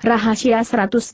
Rahasia 180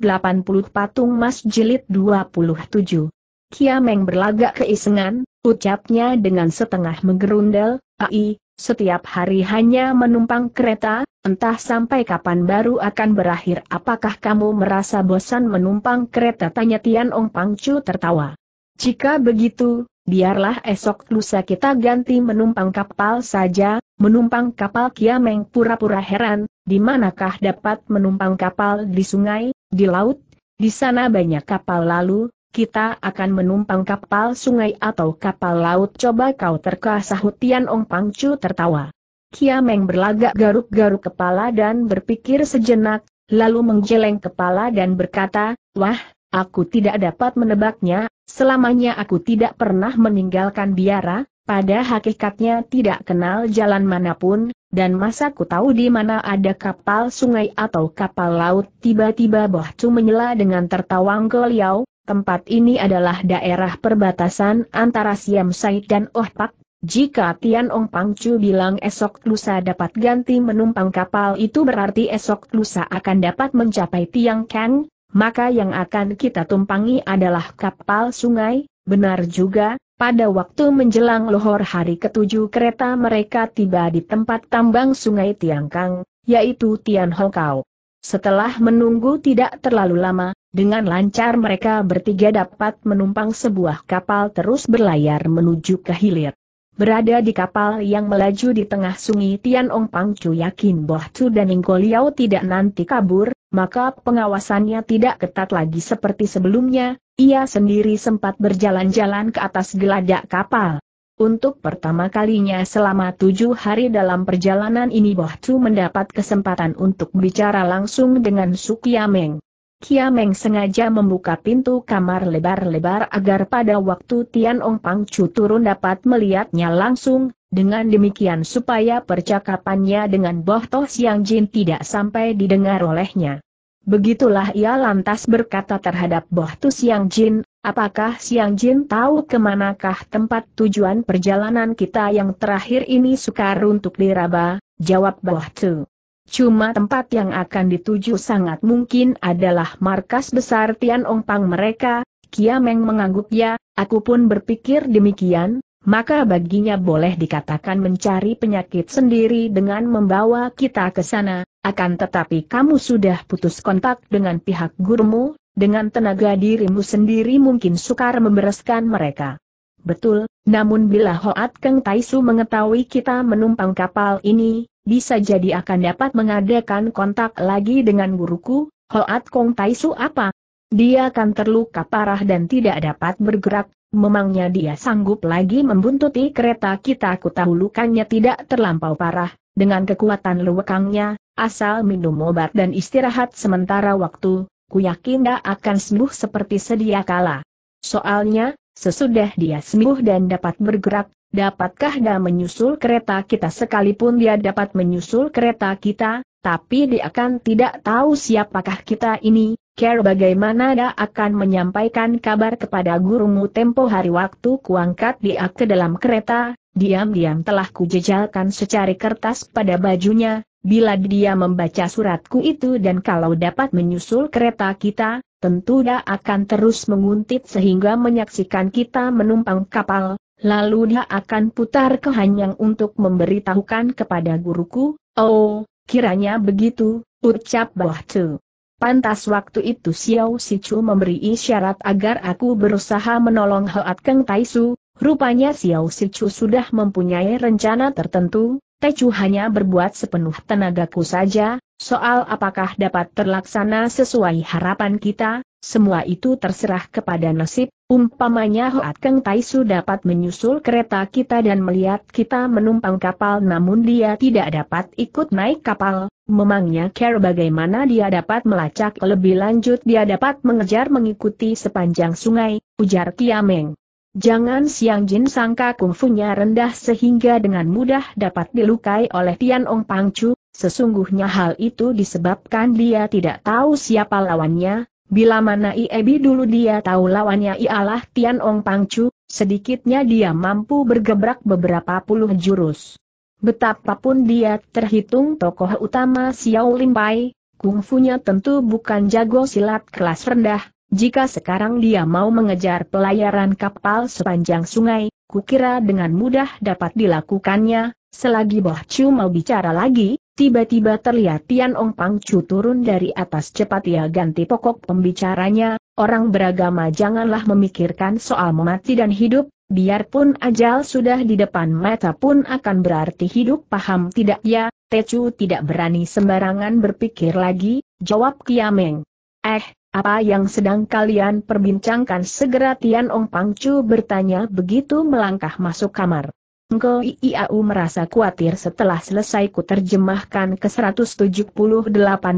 Patung Mas Jilid 27 Kiameng berlagak keisengan, ucapnya dengan setengah menggerundel, AI, setiap hari hanya menumpang kereta, entah sampai kapan baru akan berakhir apakah kamu merasa bosan menumpang kereta tanya Tian Ong Pangcu tertawa. Jika begitu, biarlah esok lusa kita ganti menumpang kapal saja, menumpang kapal Kiameng pura-pura heran, di manakah dapat menumpang kapal di sungai, di laut? Di sana banyak kapal lalu, kita akan menumpang kapal sungai atau kapal laut coba kau terka sahut Tian Ong Pangcu tertawa. Kia Meng berlagak garuk-garuk kepala dan berpikir sejenak, lalu menggeleng kepala dan berkata, Wah, aku tidak dapat menebaknya, selamanya aku tidak pernah meninggalkan biara, pada hakikatnya tidak kenal jalan manapun, dan masa ku tahu di mana ada kapal sungai atau kapal laut tiba-tiba Boh Chu menyela dengan tertawang ke Liau, tempat ini adalah daerah perbatasan antara Siam Said dan Oh Pak. jika Tian Ong Pang Chu bilang esok lusa dapat ganti menumpang kapal itu berarti esok lusa akan dapat mencapai Tiang Kang, maka yang akan kita tumpangi adalah kapal sungai, benar juga, pada waktu menjelang lohor hari ketujuh kereta mereka tiba di tempat tambang sungai Tiangkang, yaitu Tian Hongkou. Setelah menunggu tidak terlalu lama, dengan lancar mereka bertiga dapat menumpang sebuah kapal terus berlayar menuju ke hilir. Berada di kapal yang melaju di tengah sungai Tian Ong Pang Chu yakin Boh Chu dan Inggo Liao tidak nanti kabur, maka pengawasannya tidak ketat lagi seperti sebelumnya, ia sendiri sempat berjalan-jalan ke atas geladak kapal. Untuk pertama kalinya selama tujuh hari dalam perjalanan ini Bohcu mendapat kesempatan untuk bicara langsung dengan Su Kiameng. Kiameng sengaja membuka pintu kamar lebar-lebar agar pada waktu Tian Ong Pangcu turun dapat melihatnya langsung, dengan demikian supaya percakapannya dengan Boh Toh Siang Jin tidak sampai didengar olehnya. Begitulah ia lantas berkata terhadap Tu Siang Jin, apakah Siang Jin tahu kemanakah tempat tujuan perjalanan kita yang terakhir ini sukar untuk diraba, jawab Tu. Cuma tempat yang akan dituju sangat mungkin adalah markas besar Tian Pang mereka, Kiameng mengangguk ya, aku pun berpikir demikian, maka baginya boleh dikatakan mencari penyakit sendiri dengan membawa kita ke sana, akan tetapi kamu sudah putus kontak dengan pihak gurumu, dengan tenaga dirimu sendiri mungkin sukar membereskan mereka. Betul, namun bila Hoat Keng Taisu mengetahui kita menumpang kapal ini, bisa jadi akan dapat mengadakan kontak lagi dengan guruku, Hoat Kong Taisu apa? Dia akan terluka parah dan tidak dapat bergerak, memangnya dia sanggup lagi membuntuti kereta kita aku tahu lukanya tidak terlampau parah, dengan kekuatan lewekangnya, asal minum obat dan istirahat sementara waktu, ku yakin dia akan sembuh seperti sedia kala. Soalnya, sesudah dia sembuh dan dapat bergerak, dapatkah dia menyusul kereta kita sekalipun dia dapat menyusul kereta kita, tapi dia akan tidak tahu siapakah kita ini, care bagaimana dia akan menyampaikan kabar kepada gurumu tempo hari waktu kuangkat dia ke dalam kereta, diam-diam telah kujejalkan secari kertas pada bajunya, bila dia membaca suratku itu dan kalau dapat menyusul kereta kita, tentu dia akan terus menguntit sehingga menyaksikan kita menumpang kapal, lalu dia akan putar ke Hanyang untuk memberitahukan kepada guruku, oh, kiranya begitu, ucap Tuh. Pantas waktu itu Xiao Sichu memberi isyarat agar aku berusaha menolong Hoat Keng Taisu, rupanya Xiao Sichu sudah mempunyai rencana tertentu, Taichu hanya berbuat sepenuh tenagaku saja, soal apakah dapat terlaksana sesuai harapan kita, semua itu terserah kepada nasib, umpamanya Hoat Keng Taisu dapat menyusul kereta kita dan melihat kita menumpang kapal namun dia tidak dapat ikut naik kapal, memangnya care bagaimana dia dapat melacak lebih lanjut dia dapat mengejar mengikuti sepanjang sungai, ujar Kiameng. Jangan Siang Jin sangka kungfunya rendah sehingga dengan mudah dapat dilukai oleh Tian Ong Pangcu, sesungguhnya hal itu disebabkan dia tidak tahu siapa lawannya, Bila mana Iebi dulu dia tahu lawannya ialah Tian Ong Pangcu, sedikitnya dia mampu bergebrak beberapa puluh jurus. Betapapun dia terhitung tokoh utama Xiao Limpai, kungfunya tentu bukan jago silat kelas rendah, jika sekarang dia mau mengejar pelayaran kapal sepanjang sungai, kukira dengan mudah dapat dilakukannya, selagi Boh Chu mau bicara lagi, Tiba-tiba terlihat Tian Ong Pang Chu turun dari atas cepat ia ganti pokok pembicaranya, orang beragama janganlah memikirkan soal mati dan hidup, biarpun ajal sudah di depan mata pun akan berarti hidup paham tidak ya, Tecu tidak berani sembarangan berpikir lagi, jawab Kiameng. Eh, apa yang sedang kalian perbincangkan segera Tian Ong Pang Chu bertanya begitu melangkah masuk kamar. Engkau Iau merasa khawatir setelah selesai kuterjemahkan ke 178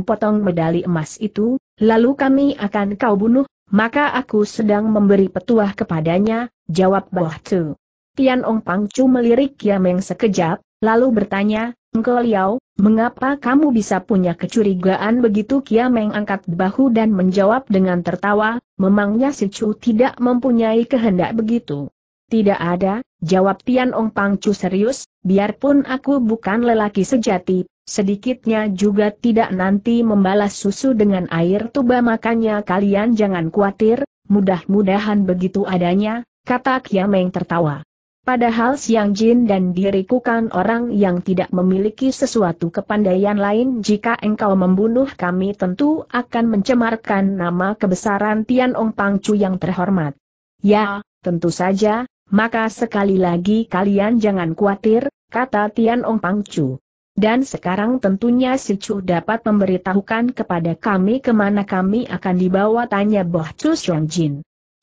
potong medali emas itu, lalu kami akan kau bunuh, maka aku sedang memberi petuah kepadanya, jawab Boh Tu. Tian Ong Pangcu melirik Kiameng sekejap, lalu bertanya, Engkau Liao, mengapa kamu bisa punya kecurigaan begitu Kiameng angkat bahu dan menjawab dengan tertawa, memangnya si Chu tidak mempunyai kehendak begitu. Tidak ada, jawab Tian Ong Pangcu serius, biarpun aku bukan lelaki sejati, sedikitnya juga tidak nanti membalas susu dengan air tuba makanya kalian jangan khawatir, mudah-mudahan begitu adanya, kata Kiameng tertawa. Padahal Siang Jin dan diriku kan orang yang tidak memiliki sesuatu kepandaian lain jika engkau membunuh kami tentu akan mencemarkan nama kebesaran Tian Ong Pangcu yang terhormat. Ya, tentu saja, maka sekali lagi kalian jangan khawatir, kata Tian Ong Pangcu. Dan sekarang tentunya si Chu dapat memberitahukan kepada kami kemana kami akan dibawa tanya Boh Chu Xiong Jin.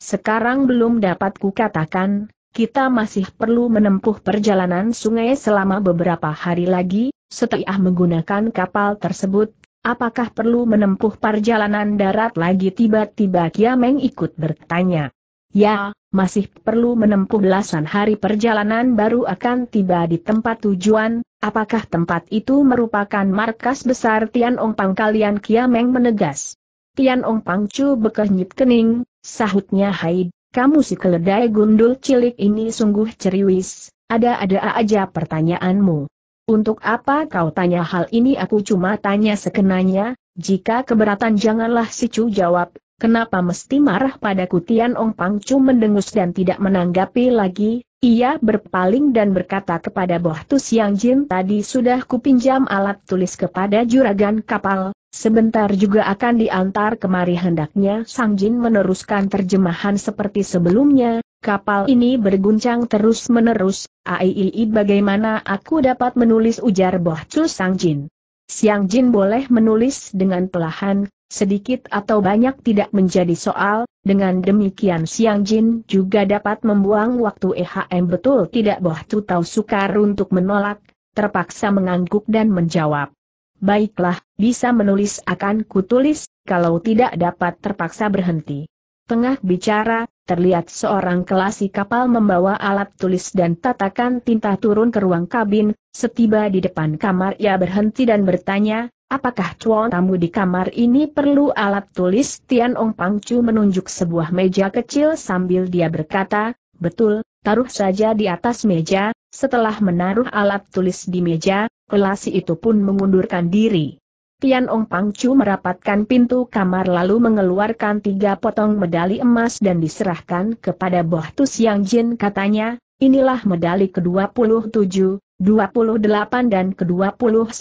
Sekarang belum dapat kukatakan, kita masih perlu menempuh perjalanan sungai selama beberapa hari lagi, setiah menggunakan kapal tersebut, apakah perlu menempuh perjalanan darat lagi tiba-tiba Kiameng ikut bertanya. Ya, masih perlu menempuh belasan hari perjalanan baru akan tiba di tempat tujuan, apakah tempat itu merupakan markas besar Tian Ong Pang kalian Kiameng menegas. Tian Ong Pang Chu bekenyit kening, sahutnya Haid, kamu si keledai gundul cilik ini sungguh ceriwis, ada-ada aja pertanyaanmu. Untuk apa kau tanya hal ini aku cuma tanya sekenanya, jika keberatan janganlah si Chu jawab, Kenapa mesti marah pada kutian Ong Pangcu mendengus dan tidak menanggapi lagi, ia berpaling dan berkata kepada Boh Tu Siang Jin tadi sudah kupinjam alat tulis kepada juragan kapal, sebentar juga akan diantar kemari hendaknya Sang Jin meneruskan terjemahan seperti sebelumnya, kapal ini berguncang terus-menerus, aii bagaimana aku dapat menulis ujar Boh Tu Sang Jin. Siang Jin boleh menulis dengan pelahan, Sedikit atau banyak tidak menjadi soal, dengan demikian Siang Jin juga dapat membuang waktu EHM betul tidak Boh Tutau sukar untuk menolak, terpaksa mengangguk dan menjawab. Baiklah, bisa menulis akan kutulis, kalau tidak dapat terpaksa berhenti. Tengah bicara, terlihat seorang kelasi kapal membawa alat tulis dan tatakan tinta turun ke ruang kabin, setiba di depan kamar ia berhenti dan bertanya, apakah cuan tamu di kamar ini perlu alat tulis? Tian Ong Pangcu menunjuk sebuah meja kecil sambil dia berkata, betul, taruh saja di atas meja, setelah menaruh alat tulis di meja, kelasi itu pun mengundurkan diri. Tian Ong Pangcu merapatkan pintu kamar lalu mengeluarkan tiga potong medali emas dan diserahkan kepada Boh Tu Siang Jin katanya, inilah medali ke-27, 28 dan ke-29,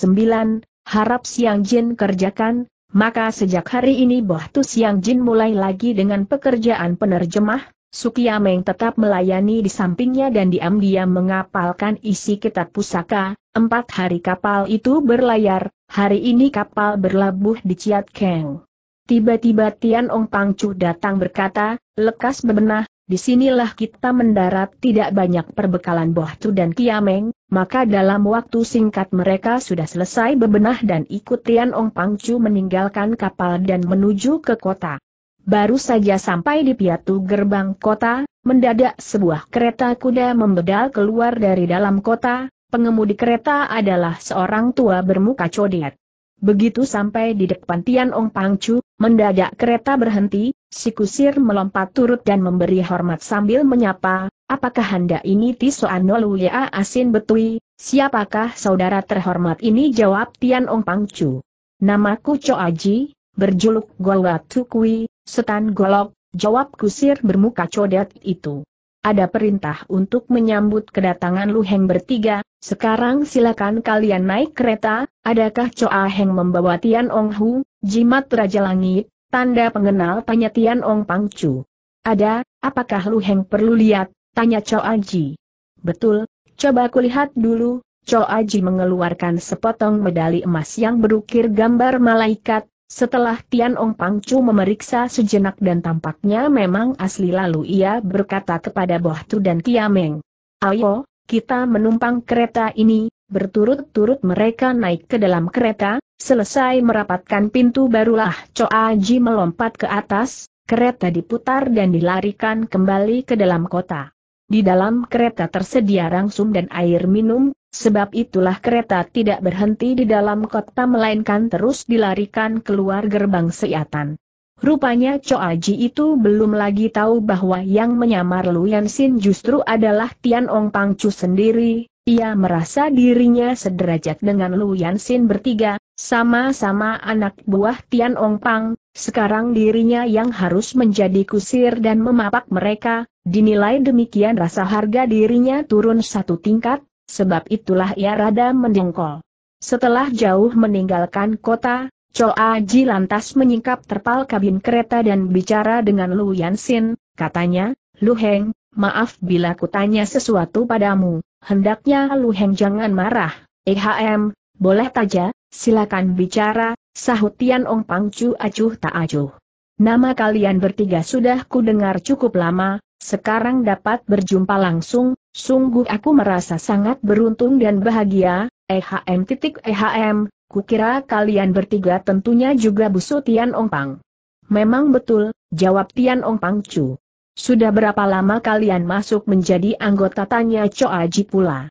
harap Siang Jin kerjakan, maka sejak hari ini Boh Tu Siang Jin mulai lagi dengan pekerjaan penerjemah, Sukiameng tetap melayani di sampingnya dan diam-diam mengapalkan isi kitab pusaka, Empat hari kapal itu berlayar, hari ini kapal berlabuh di Ciat Keng. Tiba-tiba Tian Ong Pangcu datang berkata, lekas bebenah, disinilah kita mendarat tidak banyak perbekalan Bohtu dan Kiameng, maka dalam waktu singkat mereka sudah selesai bebenah dan ikut Tian Ong Pangcu meninggalkan kapal dan menuju ke kota. Baru saja sampai di piatu gerbang kota, mendadak sebuah kereta kuda membedal keluar dari dalam kota, pengemudi kereta adalah seorang tua bermuka codet. Begitu sampai di depan Tian Ong Pangcu, mendadak kereta berhenti, si kusir melompat turut dan memberi hormat sambil menyapa, apakah anda ini Tiso Tisoan Noluya Asin Betui, siapakah saudara terhormat ini jawab Tian Ong Pangcu. Namaku Cho Aji, berjuluk Golwa Tukui, Setan Golok, jawab kusir bermuka codet itu ada perintah untuk menyambut kedatangan Lu Heng bertiga, sekarang silakan kalian naik kereta, adakah Coa Heng membawa Tian Ong Hu, jimat Raja Langit, tanda pengenal tanya Tian Ong Pang Chu. Ada, apakah Lu Heng perlu lihat, tanya Coa Ji. Betul, coba kulihat dulu, Coa Ji mengeluarkan sepotong medali emas yang berukir gambar malaikat, setelah Tian Ong Pangcu memeriksa sejenak dan tampaknya memang asli lalu ia berkata kepada Bohtu dan Tiameng. Ayo, kita menumpang kereta ini, berturut-turut mereka naik ke dalam kereta, selesai merapatkan pintu barulah Choa Ji melompat ke atas, kereta diputar dan dilarikan kembali ke dalam kota. Di dalam kereta tersedia rangsum dan air minum, sebab itulah kereta tidak berhenti di dalam kota melainkan terus dilarikan keluar gerbang seiatan. Rupanya Cho Aji itu belum lagi tahu bahwa yang menyamar Luyan Sin justru adalah Tian Ong Pangcu sendiri, ia merasa dirinya sederajat dengan Luyan Sin bertiga, sama-sama anak buah Tian Ong Pang, sekarang dirinya yang harus menjadi kusir dan memapak mereka, dinilai demikian rasa harga dirinya turun satu tingkat, sebab itulah ia rada mendengkol. Setelah jauh meninggalkan kota, Choa Ji lantas menyingkap terpal kabin kereta dan bicara dengan Lu Yansin, katanya, Lu Heng, maaf bila kutanya sesuatu padamu, hendaknya Lu Heng jangan marah, EHM, boleh saja, silakan bicara, Sahut Tian Ong Pangcu acuh tak acuh. Nama kalian bertiga sudah ku dengar cukup lama, sekarang dapat berjumpa langsung, sungguh aku merasa sangat beruntung dan bahagia, EHM titik EHM, kukira kalian bertiga tentunya juga busu Tian Ong Pang. Memang betul, jawab Tian Ong Pang Chu. Sudah berapa lama kalian masuk menjadi anggota tanya Cho Aji pula?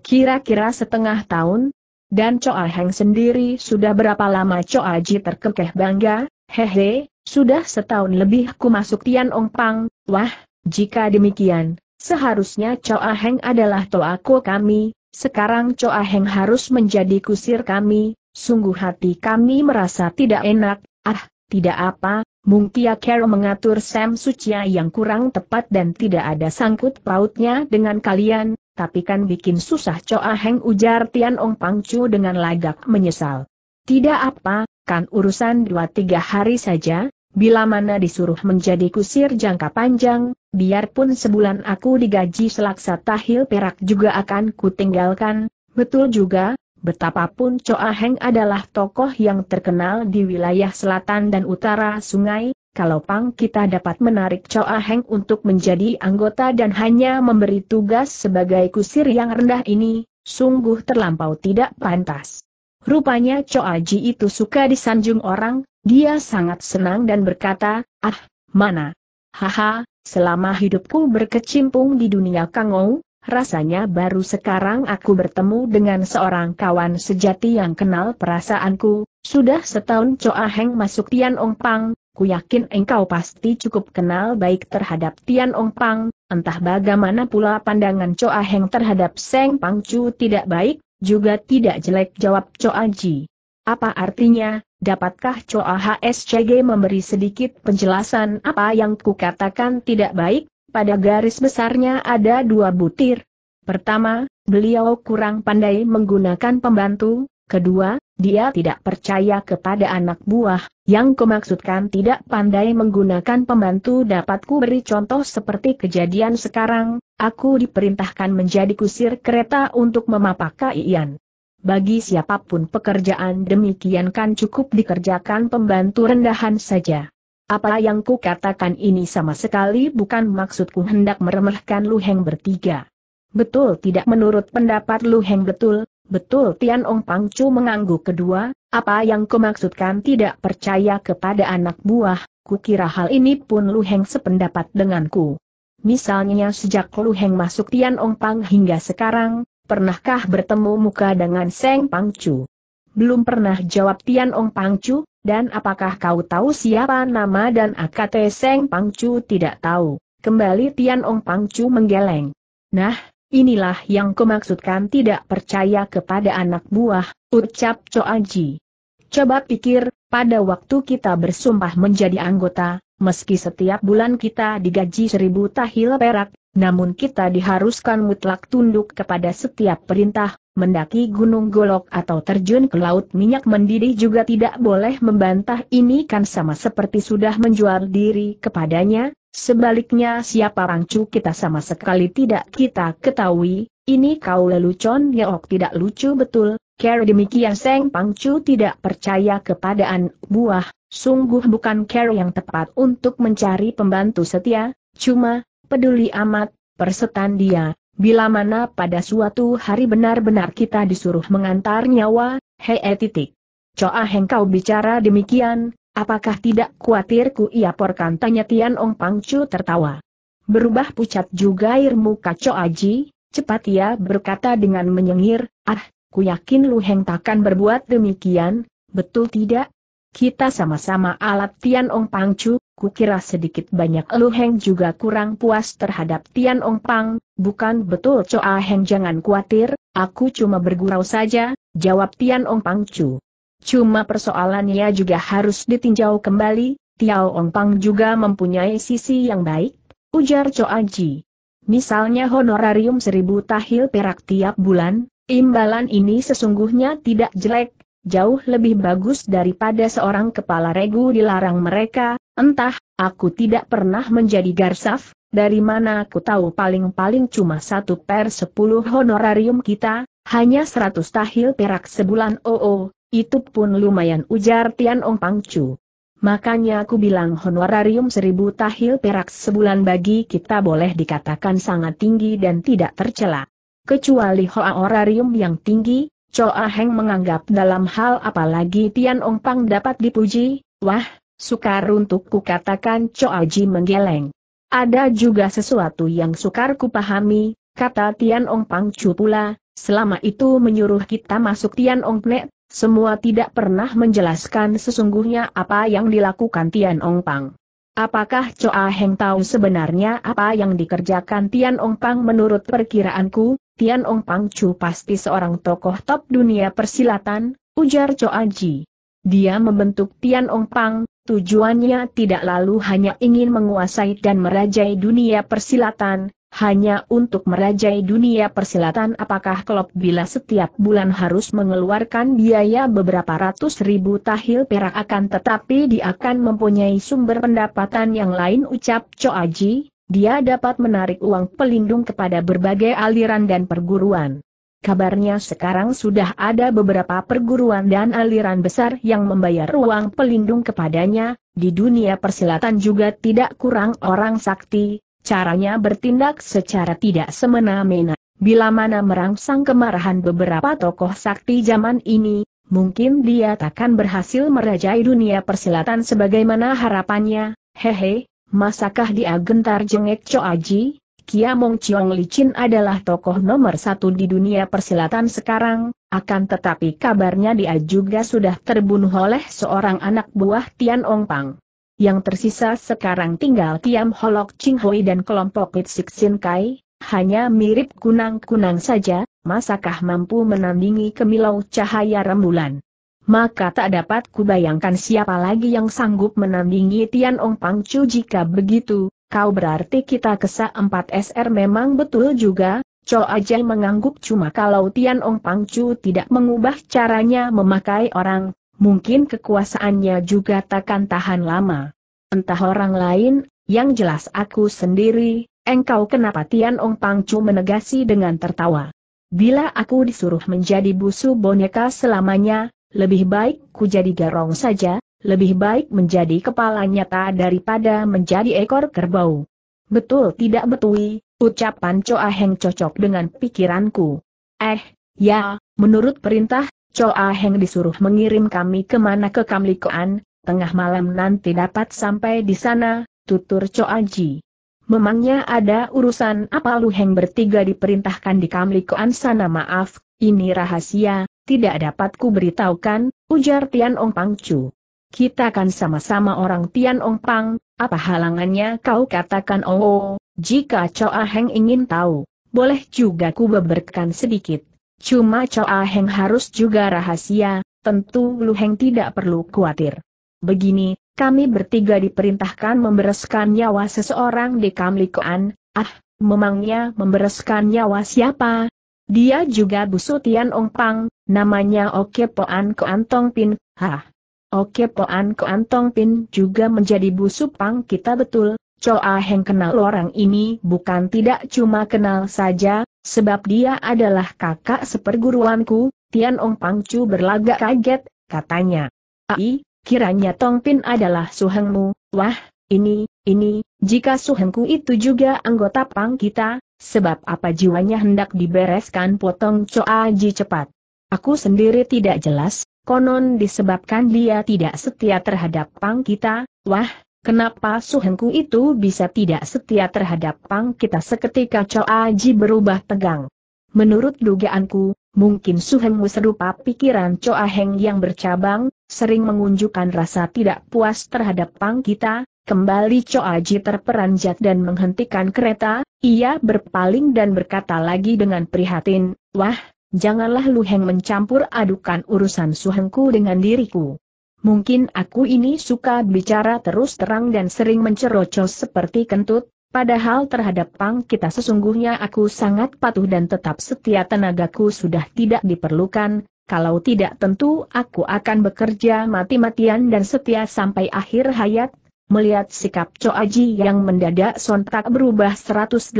Kira-kira setengah tahun, dan Choa Heng sendiri sudah berapa lama Choa Ji terkekeh bangga, hehe, sudah setahun lebih ku masuk Tian Ong Pang, wah, jika demikian, seharusnya Choa Heng adalah toako kami, sekarang Choa Heng harus menjadi kusir kami, sungguh hati kami merasa tidak enak, ah, tidak apa, Mungkia Kero mengatur Sam Sucia yang kurang tepat dan tidak ada sangkut pautnya dengan kalian, tapi kan bikin susah Coa Heng ujar Tian Ong Pangcu dengan lagak menyesal. Tidak apa, kan urusan dua tiga hari saja, bila mana disuruh menjadi kusir jangka panjang, biarpun sebulan aku digaji selaksa tahil perak juga akan kutinggalkan, betul juga, betapapun Coa Heng adalah tokoh yang terkenal di wilayah selatan dan utara sungai, kalau Pang kita dapat menarik Choa Heng untuk menjadi anggota dan hanya memberi tugas sebagai kusir yang rendah ini, sungguh terlampau tidak pantas. Rupanya Choa Ji itu suka disanjung orang, dia sangat senang dan berkata, ah, mana? Haha, selama hidupku berkecimpung di dunia Kangou, rasanya baru sekarang aku bertemu dengan seorang kawan sejati yang kenal perasaanku, sudah setahun Choa Heng masuk Tian Ong Pang, ku yakin engkau pasti cukup kenal baik terhadap Tian Ong Pang, entah bagaimana pula pandangan Choa Heng terhadap Seng Pang Chu tidak baik, juga tidak jelek jawab Choa Ji. Apa artinya, dapatkah Choa HSCG memberi sedikit penjelasan apa yang ku katakan tidak baik, pada garis besarnya ada dua butir. Pertama, beliau kurang pandai menggunakan pembantu, Kedua, dia tidak percaya kepada anak buah, yang kumaksudkan tidak pandai menggunakan pembantu dapatku beri contoh seperti kejadian sekarang, aku diperintahkan menjadi kusir kereta untuk memapak kaiian. Bagi siapapun pekerjaan demikian kan cukup dikerjakan pembantu rendahan saja. Apa yang ku katakan ini sama sekali bukan maksudku hendak meremehkan Luheng bertiga. Betul tidak menurut pendapat Luheng betul, Betul Tian Ong Pangcu mengangguk kedua, apa yang kumaksudkan tidak percaya kepada anak buah, kukira hal ini pun Lu Heng sependapat denganku. Misalnya sejak Lu Heng masuk Tian Ong Pang hingga sekarang, pernahkah bertemu muka dengan Seng Pangcu? Belum pernah jawab Tian Ong Pangcu, dan apakah kau tahu siapa nama dan AKT Seng Pangcu tidak tahu? Kembali Tian Ong Pangcu menggeleng. Nah, Inilah yang kumaksudkan tidak percaya kepada anak buah, ucap Coaji. Coba pikir, pada waktu kita bersumpah menjadi anggota, meski setiap bulan kita digaji seribu tahil perak, namun kita diharuskan mutlak tunduk kepada setiap perintah, mendaki gunung golok atau terjun ke laut minyak mendidih juga tidak boleh membantah ini kan sama seperti sudah menjual diri kepadanya, Sebaliknya siapa rangcu kita sama sekali tidak kita ketahui, ini kau lelucon geok tidak lucu betul, kera demikian Seng Pangcu tidak percaya kepadaan buah, sungguh bukan kera yang tepat untuk mencari pembantu setia, cuma, peduli amat, persetan dia, bila mana pada suatu hari benar-benar kita disuruh mengantar nyawa, hee titik. heng kau bicara demikian, Apakah tidak khawatir ia iaporkan tanya Tian Ong Pang Chu tertawa. Berubah pucat juga irmu kacau aji, cepat ia berkata dengan menyengir, ah, ku yakin Lu Heng takkan berbuat demikian, betul tidak? Kita sama-sama alat Tian Ong Pang Chu, ku kira sedikit banyak Lu Heng juga kurang puas terhadap Tian Ong Pang, bukan betul Coa Heng jangan khawatir, aku cuma bergurau saja, jawab Tian Ong Pang Chu. Cuma persoalannya juga harus ditinjau kembali, Tiao pang juga mempunyai sisi yang baik, ujar Cho Aji. Misalnya honorarium seribu tahil perak tiap bulan, imbalan ini sesungguhnya tidak jelek, jauh lebih bagus daripada seorang kepala regu dilarang mereka, entah, aku tidak pernah menjadi garsaf, dari mana aku tahu paling-paling cuma satu per sepuluh honorarium kita, hanya seratus tahil perak sebulan oh, oh. Itu pun lumayan ujar Tian Ong Pang Chu. Makanya aku bilang honorarium seribu tahil perak sebulan bagi kita boleh dikatakan sangat tinggi dan tidak tercela. Kecuali honorarium yang tinggi, Choa Heng menganggap dalam hal apalagi Tian Ong Pang dapat dipuji, wah, sukar untuk kukatakan Choa Ji menggeleng. Ada juga sesuatu yang sukar kupahami, kata Tian Ong Pang Chu pula, selama itu menyuruh kita masuk Tian Ong Pnet, semua tidak pernah menjelaskan sesungguhnya apa yang dilakukan Tian Ong Pang. Apakah Choa Heng tahu sebenarnya apa yang dikerjakan Tian Ong Pang menurut perkiraanku? Tian Ong Pang Chu pasti seorang tokoh top dunia persilatan, ujar Choa Ji. Dia membentuk Tian Ong Pang, tujuannya tidak lalu hanya ingin menguasai dan merajai dunia persilatan, hanya untuk merajai dunia persilatan apakah klub bila setiap bulan harus mengeluarkan biaya beberapa ratus ribu tahil perak akan tetapi dia akan mempunyai sumber pendapatan yang lain ucap Aji. dia dapat menarik uang pelindung kepada berbagai aliran dan perguruan. Kabarnya sekarang sudah ada beberapa perguruan dan aliran besar yang membayar uang pelindung kepadanya, di dunia persilatan juga tidak kurang orang sakti, caranya bertindak secara tidak semena-mena. Bila mana merangsang kemarahan beberapa tokoh sakti zaman ini, mungkin dia takkan berhasil merajai dunia persilatan sebagaimana harapannya. Hehe, masakah dia gentar jengek Aji? Kia Mong Chiong Licin adalah tokoh nomor satu di dunia persilatan sekarang, akan tetapi kabarnya dia juga sudah terbunuh oleh seorang anak buah Tian Ong Pang yang tersisa sekarang tinggal Tiam Holok Ching Hui dan kelompok Sik Sin Kai, hanya mirip kunang-kunang saja, masakah mampu menandingi kemilau cahaya rembulan? Maka tak dapat kubayangkan siapa lagi yang sanggup menandingi Tian Ong Pang Chu jika begitu, kau berarti kita kesa 4 SR memang betul juga, Cho aja mengangguk cuma kalau Tian Ong Pang Chu tidak mengubah caranya memakai orang, mungkin kekuasaannya juga takkan tahan lama. Entah orang lain, yang jelas aku sendiri, engkau kenapa Tian Ong Pangcu menegasi dengan tertawa. Bila aku disuruh menjadi busu boneka selamanya, lebih baik ku jadi garong saja, lebih baik menjadi kepala nyata daripada menjadi ekor kerbau. Betul tidak betui, ucapan Choa Heng cocok dengan pikiranku. Eh, ya, menurut perintah, Choa Heng disuruh mengirim kami kemana ke Kamlikoan, tengah malam nanti dapat sampai di sana, tutur Choa Ji. Memangnya ada urusan apa Lu Heng bertiga diperintahkan di Kamlikoan sana maaf, ini rahasia, tidak dapat ku beritahukan, ujar Tian Ong Pang Chu. Kita kan sama-sama orang Tian Ong Pang, apa halangannya kau katakan oh, oh jika Choa Heng ingin tahu, boleh juga ku beberkan sedikit. Cuma Choa Heng harus juga rahasia, tentu Lu Heng tidak perlu khawatir. Begini, kami bertiga diperintahkan membereskan nyawa seseorang di Kamlikoan, ah, memangnya membereskan nyawa siapa? Dia juga busutian pang, namanya Oke Poan Koantong Pin, hah. Oke Poan Koantong Pin juga menjadi busu pang kita betul, Choa Heng kenal orang ini bukan tidak cuma kenal saja, Sebab dia adalah kakak seperguruanku, Tian Ong Pangcu berlagak kaget, katanya. Ai, kiranya Tong Pin adalah suhengmu, wah, ini, ini, jika suhengku itu juga anggota pang kita, sebab apa jiwanya hendak dibereskan potong coa Ji cepat. Aku sendiri tidak jelas, konon disebabkan dia tidak setia terhadap pang kita, wah, Kenapa suhenku itu bisa tidak setia terhadap Pang kita seketika Chow Aji berubah tegang. Menurut dugaanku, mungkin Suhengmu serupa pikiran Chow Aheng yang bercabang, sering mengunjukkan rasa tidak puas terhadap Pang kita, kembali Chow Aji terperanjat dan menghentikan kereta, ia berpaling dan berkata lagi dengan prihatin, Wah, janganlah lueng mencampur adukan urusan Suhengku dengan diriku. Mungkin aku ini suka bicara terus terang dan sering mencerocos seperti kentut, padahal terhadap pang kita sesungguhnya aku sangat patuh dan tetap setia tenagaku sudah tidak diperlukan, kalau tidak tentu aku akan bekerja mati-matian dan setia sampai akhir hayat, melihat sikap Coaji yang mendadak sontak berubah 180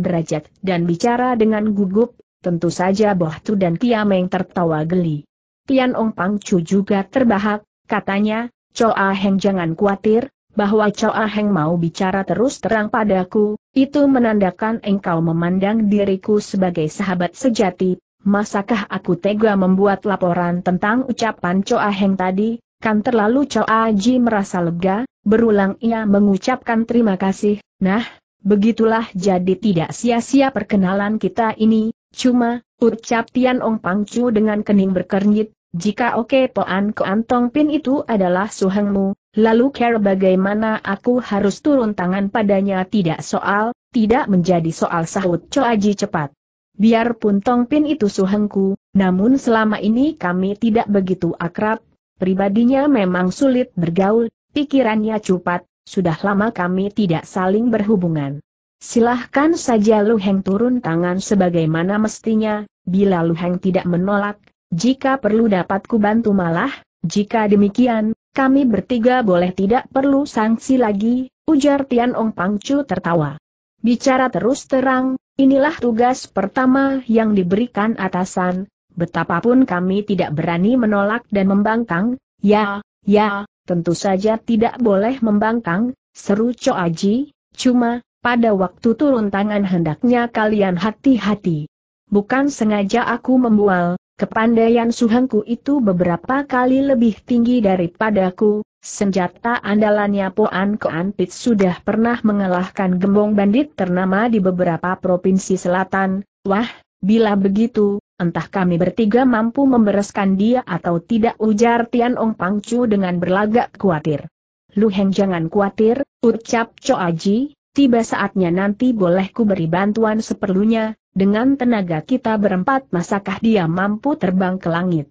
derajat dan bicara dengan gugup, tentu saja Bohtu dan Tiameng tertawa geli. Tian Ong Pang Chu juga terbahak, Katanya, Choa Heng jangan khawatir, bahwa Choa Heng mau bicara terus terang padaku, itu menandakan engkau memandang diriku sebagai sahabat sejati, masakah aku tega membuat laporan tentang ucapan Choa Heng tadi, kan terlalu Choa Ji merasa lega, berulang ia mengucapkan terima kasih, nah, begitulah jadi tidak sia-sia perkenalan kita ini, cuma, ucap Tian Ong Pangcu dengan kening berkernyit, jika oke okay, Poan antong Pin itu adalah suhengmu, lalu care bagaimana aku harus turun tangan padanya tidak soal, tidak menjadi soal sahut Coaji cepat. Biarpun Tong Pin itu suhengku, namun selama ini kami tidak begitu akrab, pribadinya memang sulit bergaul, pikirannya cepat. sudah lama kami tidak saling berhubungan. Silahkan saja Lu Heng turun tangan sebagaimana mestinya, bila Lu Heng tidak menolak, jika perlu dapat bantu malah, jika demikian, kami bertiga boleh tidak perlu sanksi lagi, ujar Tian Ong Pangcu tertawa. Bicara terus terang, inilah tugas pertama yang diberikan atasan, betapapun kami tidak berani menolak dan membangkang, ya, ya, tentu saja tidak boleh membangkang, seru Cho Aji, cuma, pada waktu turun tangan hendaknya kalian hati-hati. Bukan sengaja aku membual, Kepandaian suhangku itu beberapa kali lebih tinggi daripadaku, senjata andalannya Poan Koan sudah pernah mengalahkan gembong bandit ternama di beberapa provinsi selatan, wah, bila begitu, entah kami bertiga mampu membereskan dia atau tidak ujar Tian Ong Pangcu dengan berlagak khawatir. Lu Heng jangan khawatir, ucap Cho Aji, tiba saatnya nanti bolehku beri bantuan seperlunya, dengan tenaga kita berempat masakah dia mampu terbang ke langit?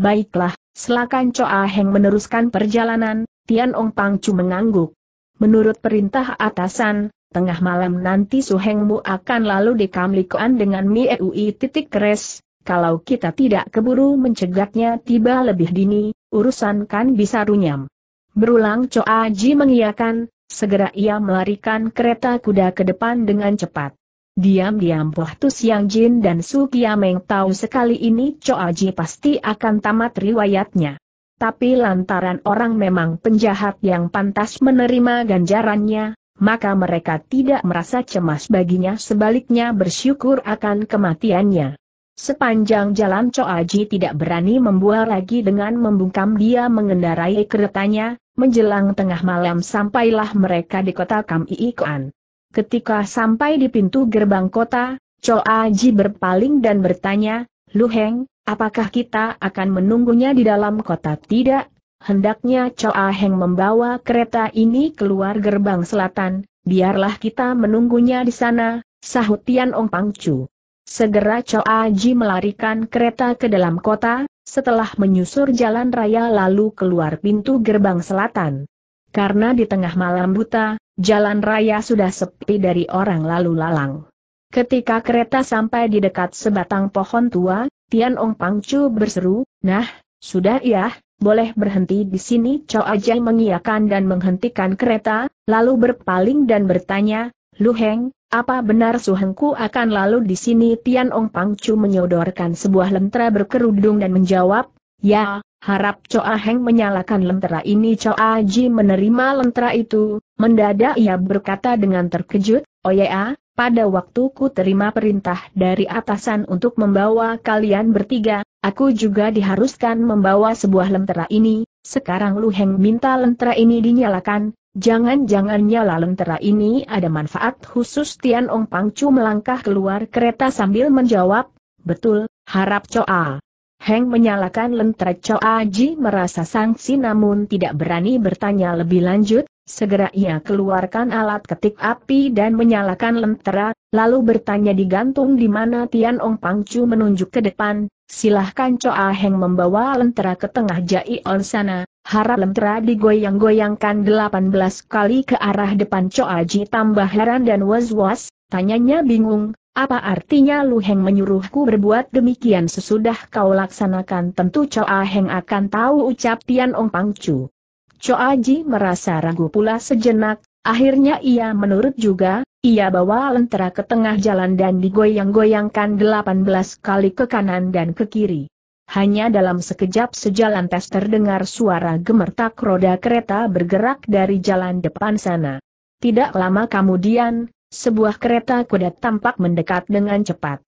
Baiklah, silakan Coa Heng meneruskan perjalanan, Tian Ong Pangcu mengangguk. Menurut perintah atasan, tengah malam nanti Su Mu akan lalu di Kamlikoan dengan Mi Eui titik keres, kalau kita tidak keburu mencegatnya tiba lebih dini, urusan kan bisa runyam. Berulang Coa Ji mengiyakan, segera ia melarikan kereta kuda ke depan dengan cepat. Diam-diam Poh Tu Siang Jin dan Su Kiameng tahu sekali ini Choa Ji pasti akan tamat riwayatnya. Tapi lantaran orang memang penjahat yang pantas menerima ganjarannya, maka mereka tidak merasa cemas baginya sebaliknya bersyukur akan kematiannya. Sepanjang jalan Choa Ji tidak berani membual lagi dengan membungkam dia mengendarai keretanya, menjelang tengah malam sampailah mereka di kota Kam Iikuan. Ketika sampai di pintu gerbang kota, Cho Aji berpaling dan bertanya, Lu Heng, apakah kita akan menunggunya di dalam kota? Tidak, hendaknya A Heng membawa kereta ini keluar gerbang selatan, biarlah kita menunggunya di sana, sahut Tian Ong Pangcu. Segera Chol Aji melarikan kereta ke dalam kota, setelah menyusur jalan raya lalu keluar pintu gerbang selatan. Karena di tengah malam buta, Jalan raya sudah sepi dari orang lalu lalang. Ketika kereta sampai di dekat sebatang pohon tua, Tian Ong Pangcu berseru, Nah, sudah ya, boleh berhenti di sini Cho Ajai mengiakan dan menghentikan kereta, lalu berpaling dan bertanya, Lu Heng, apa benar suhengku akan lalu di sini Tian Ong Pangcu menyodorkan sebuah lentera berkerudung dan menjawab, Ya, harap Choa Heng menyalakan lentera ini Choa Ji menerima lentera itu, mendadak ia berkata dengan terkejut, Oh ya, pada waktu ku terima perintah dari atasan untuk membawa kalian bertiga, aku juga diharuskan membawa sebuah lentera ini, sekarang Lu Heng minta lentera ini dinyalakan, jangan-jangan nyala lentera ini ada manfaat khusus Tian Ong Pangcu melangkah keluar kereta sambil menjawab, Betul, harap Choa. Heng menyalakan lentera Choa Aji merasa sangsi namun tidak berani bertanya lebih lanjut, segera ia keluarkan alat ketik api dan menyalakan lentera, lalu bertanya digantung di mana Tian Ong Pangcu menunjuk ke depan, silahkan Choa Heng membawa lentera ke tengah Jai On sana, harap lentera digoyang-goyangkan 18 kali ke arah depan Choa Aji. tambah heran dan was-was, tanyanya bingung, apa artinya Lu Heng menyuruhku berbuat demikian sesudah kau laksanakan tentu Choa Heng akan tahu ucap Tian Ong Pangcu. Choa Ji merasa ragu pula sejenak, akhirnya ia menurut juga, ia bawa lentera ke tengah jalan dan digoyang-goyangkan 18 kali ke kanan dan ke kiri. Hanya dalam sekejap sejalan tes terdengar suara gemertak roda kereta bergerak dari jalan depan sana. Tidak lama kemudian, sebuah kereta kuda tampak mendekat dengan cepat.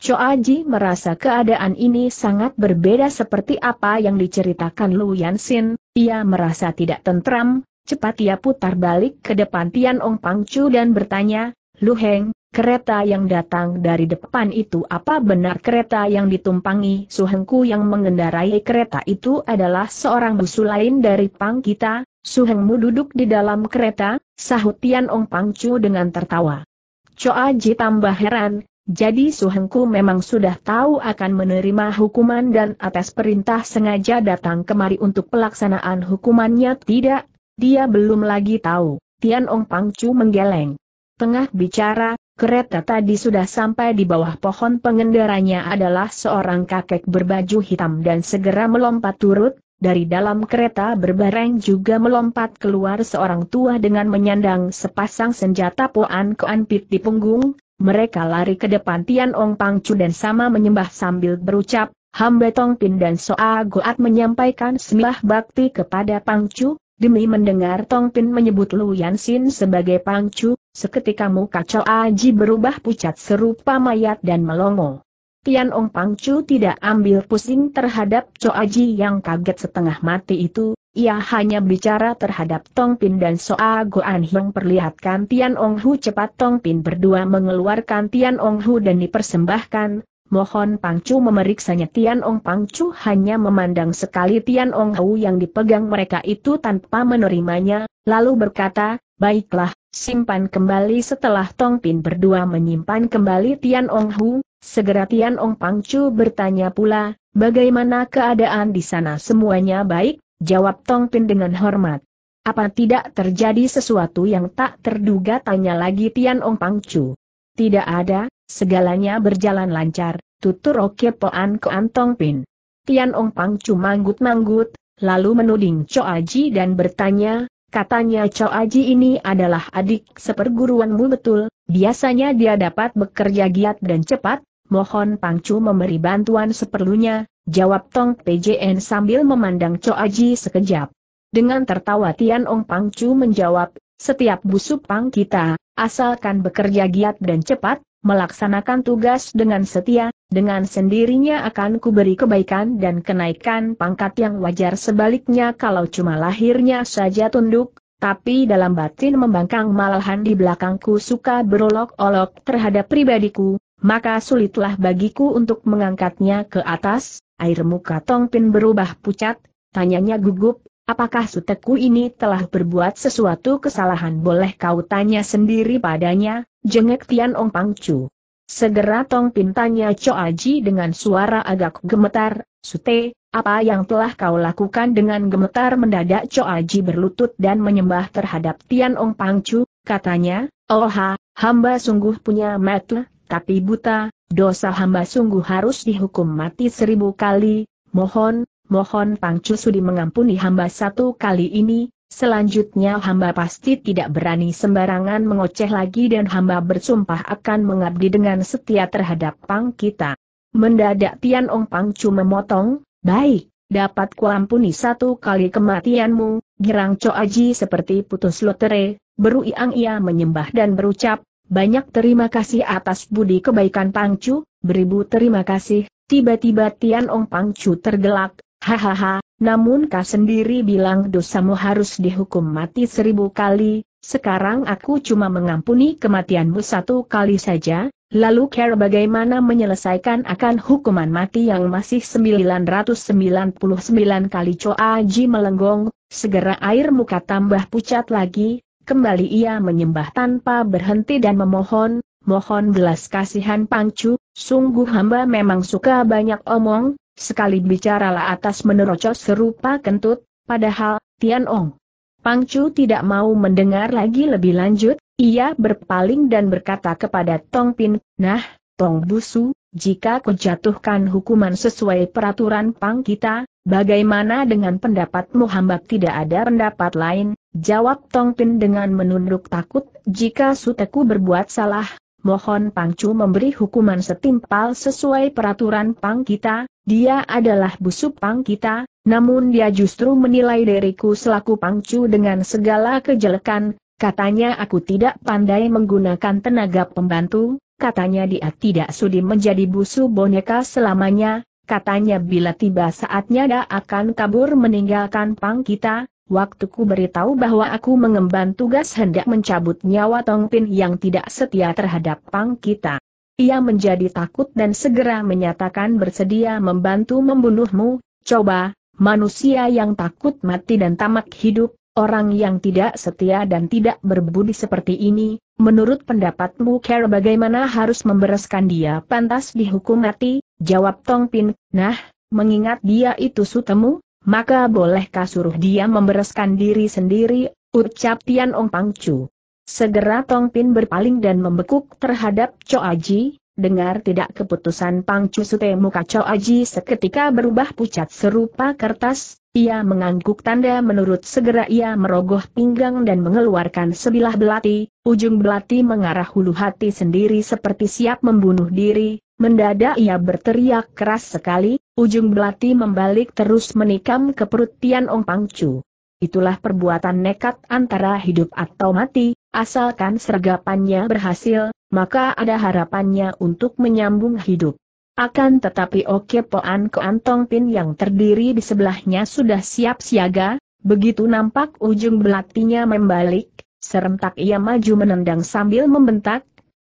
Ji merasa keadaan ini sangat berbeda seperti apa yang diceritakan Lu Yansin, ia merasa tidak tentram, cepat ia putar balik ke depan Tian Ong Pangcu dan bertanya, Lu Heng, Kereta yang datang dari depan itu apa benar kereta yang ditumpangi Suhengku yang mengendarai kereta itu adalah seorang busu lain dari Pang kita, Suhengmu duduk di dalam kereta, sahut Tian Ong Pangcu dengan tertawa. coa Ji tambah heran, jadi Suhengku memang sudah tahu akan menerima hukuman dan atas perintah sengaja datang kemari untuk pelaksanaan hukumannya tidak, dia belum lagi tahu, Tian Ong Pangcu menggeleng. Tengah bicara, Kereta tadi sudah sampai di bawah pohon pengendaranya adalah seorang kakek berbaju hitam dan segera melompat turut, dari dalam kereta berbareng juga melompat keluar seorang tua dengan menyandang sepasang senjata poan keanpit di punggung, mereka lari ke depan Tian Ong Pangcu dan sama menyembah sambil berucap, Hamba pin dan Soa Goat menyampaikan sembah bakti kepada Pangcu, Demi mendengar Tong Pin menyebut Lu Yansin sebagai pangcu, seketika muka Cao Aji berubah pucat serupa mayat dan melongo. Tian Ong Pangcu tidak ambil pusing terhadap Cao Aji yang kaget setengah mati itu, ia hanya bicara terhadap Tong Pin dan Soa Goan Hiong perlihatkan Tian Ong Hu cepat Tong Pin berdua mengeluarkan Tian Ong Hu dan dipersembahkan, Mohon Pangcu memeriksanya Tian Ong Pangcu hanya memandang sekali Tian Ong Hau yang dipegang mereka itu tanpa menerimanya, lalu berkata, baiklah, simpan kembali setelah Tong Pin berdua menyimpan kembali Tian Ong Hu, segera Tian Ong Pangcu bertanya pula, bagaimana keadaan di sana semuanya baik, jawab Tong Pin dengan hormat. Apa tidak terjadi sesuatu yang tak terduga tanya lagi Tian Ong Pangcu? Tidak ada, Segalanya berjalan lancar, tutur oke poan ke antong pin. Tian Ong Pang cuma manggut-manggut, lalu menuding Cho Aji dan bertanya, katanya Cho Aji ini adalah adik seperguruanmu betul, biasanya dia dapat bekerja giat dan cepat, mohon Pang Pangcu memberi bantuan seperlunya, jawab Tong PJN sambil memandang Cho Aji sekejap. Dengan tertawa Tian Ong Pangcu menjawab, setiap busuk pang kita, asalkan bekerja giat dan cepat, melaksanakan tugas dengan setia, dengan sendirinya akan kuberi kebaikan dan kenaikan pangkat yang wajar sebaliknya kalau cuma lahirnya saja tunduk, tapi dalam batin membangkang malahan di belakangku suka berolok-olok terhadap pribadiku, maka sulitlah bagiku untuk mengangkatnya ke atas, air muka Tongpin berubah pucat, tanyanya gugup, Apakah suteku ini telah berbuat sesuatu kesalahan boleh kau tanya sendiri padanya, jengek Tian Ong Pangcu. Segera Tong Pin tanya Cho Aji dengan suara agak gemetar, Sute, apa yang telah kau lakukan dengan gemetar mendadak Cho Aji berlutut dan menyembah terhadap Tian Ong Pangcu, katanya, Oh hamba sungguh punya mata, tapi buta, dosa hamba sungguh harus dihukum mati seribu kali, mohon, mohon Pangcu Sudi mengampuni hamba satu kali ini, selanjutnya hamba pasti tidak berani sembarangan mengoceh lagi dan hamba bersumpah akan mengabdi dengan setia terhadap Pang kita. Mendadak Tian Ong Pangcu memotong, baik, dapat kuampuni satu kali kematianmu, girang Cho Aji seperti putus lotere, Beru iang ia menyembah dan berucap, banyak terima kasih atas budi kebaikan Pangcu, beribu terima kasih, tiba-tiba Tian Ong Pangcu tergelak, Hahaha, namun kau sendiri bilang dosamu harus dihukum mati seribu kali, sekarang aku cuma mengampuni kematianmu satu kali saja, lalu care bagaimana menyelesaikan akan hukuman mati yang masih 999 kali Choa Ji melenggong, segera air muka tambah pucat lagi, kembali ia menyembah tanpa berhenti dan memohon, mohon belas kasihan Pangcu, sungguh hamba memang suka banyak omong, Sekali bicaralah atas menerocos serupa kentut, padahal, Tian Ong. Pangcu tidak mau mendengar lagi lebih lanjut, ia berpaling dan berkata kepada Tong Pin, Nah, Tong Busu, jika kau jatuhkan hukuman sesuai peraturan Pang kita, bagaimana dengan pendapatmu hamba tidak ada pendapat lain, jawab Tong Pin dengan menunduk takut, jika suteku berbuat salah, mohon Pangcu memberi hukuman setimpal sesuai peraturan Pang kita, dia adalah busuk Pang kita, namun dia justru menilai diriku selaku Pangcu dengan segala kejelekan, katanya aku tidak pandai menggunakan tenaga pembantu, katanya dia tidak sudi menjadi busuk boneka selamanya, katanya bila tiba saatnya dia akan kabur meninggalkan Pang kita, Waktuku beritahu bahwa aku mengemban tugas hendak mencabut nyawa Tong Pin yang tidak setia terhadap Pang kita. Ia menjadi takut dan segera menyatakan bersedia membantu membunuhmu, coba, manusia yang takut mati dan tamak hidup, orang yang tidak setia dan tidak berbudi seperti ini, menurut pendapatmu Care bagaimana harus membereskan dia pantas dihukum mati, jawab Tong Pin. nah, mengingat dia itu sutemu, maka bolehkah suruh dia membereskan diri sendiri, ucap Tian Ong Pangcu. Segera Tong Pin berpaling dan membekuk terhadap Cho Aji, dengar tidak keputusan Pangcu Sute muka Cho Aji seketika berubah pucat serupa kertas, ia mengangguk tanda menurut segera ia merogoh pinggang dan mengeluarkan sebilah belati, ujung belati mengarah hulu hati sendiri seperti siap membunuh diri, mendadak ia berteriak keras sekali, Ujung belati membalik terus menikam ke perut Tian Ong Pangcu. Itulah perbuatan nekat antara hidup atau mati, asalkan sergapannya berhasil, maka ada harapannya untuk menyambung hidup. Akan tetapi Oke Poan Koantong Pin yang terdiri di sebelahnya sudah siap siaga, begitu nampak ujung belatinya membalik, serentak ia maju menendang sambil membentak,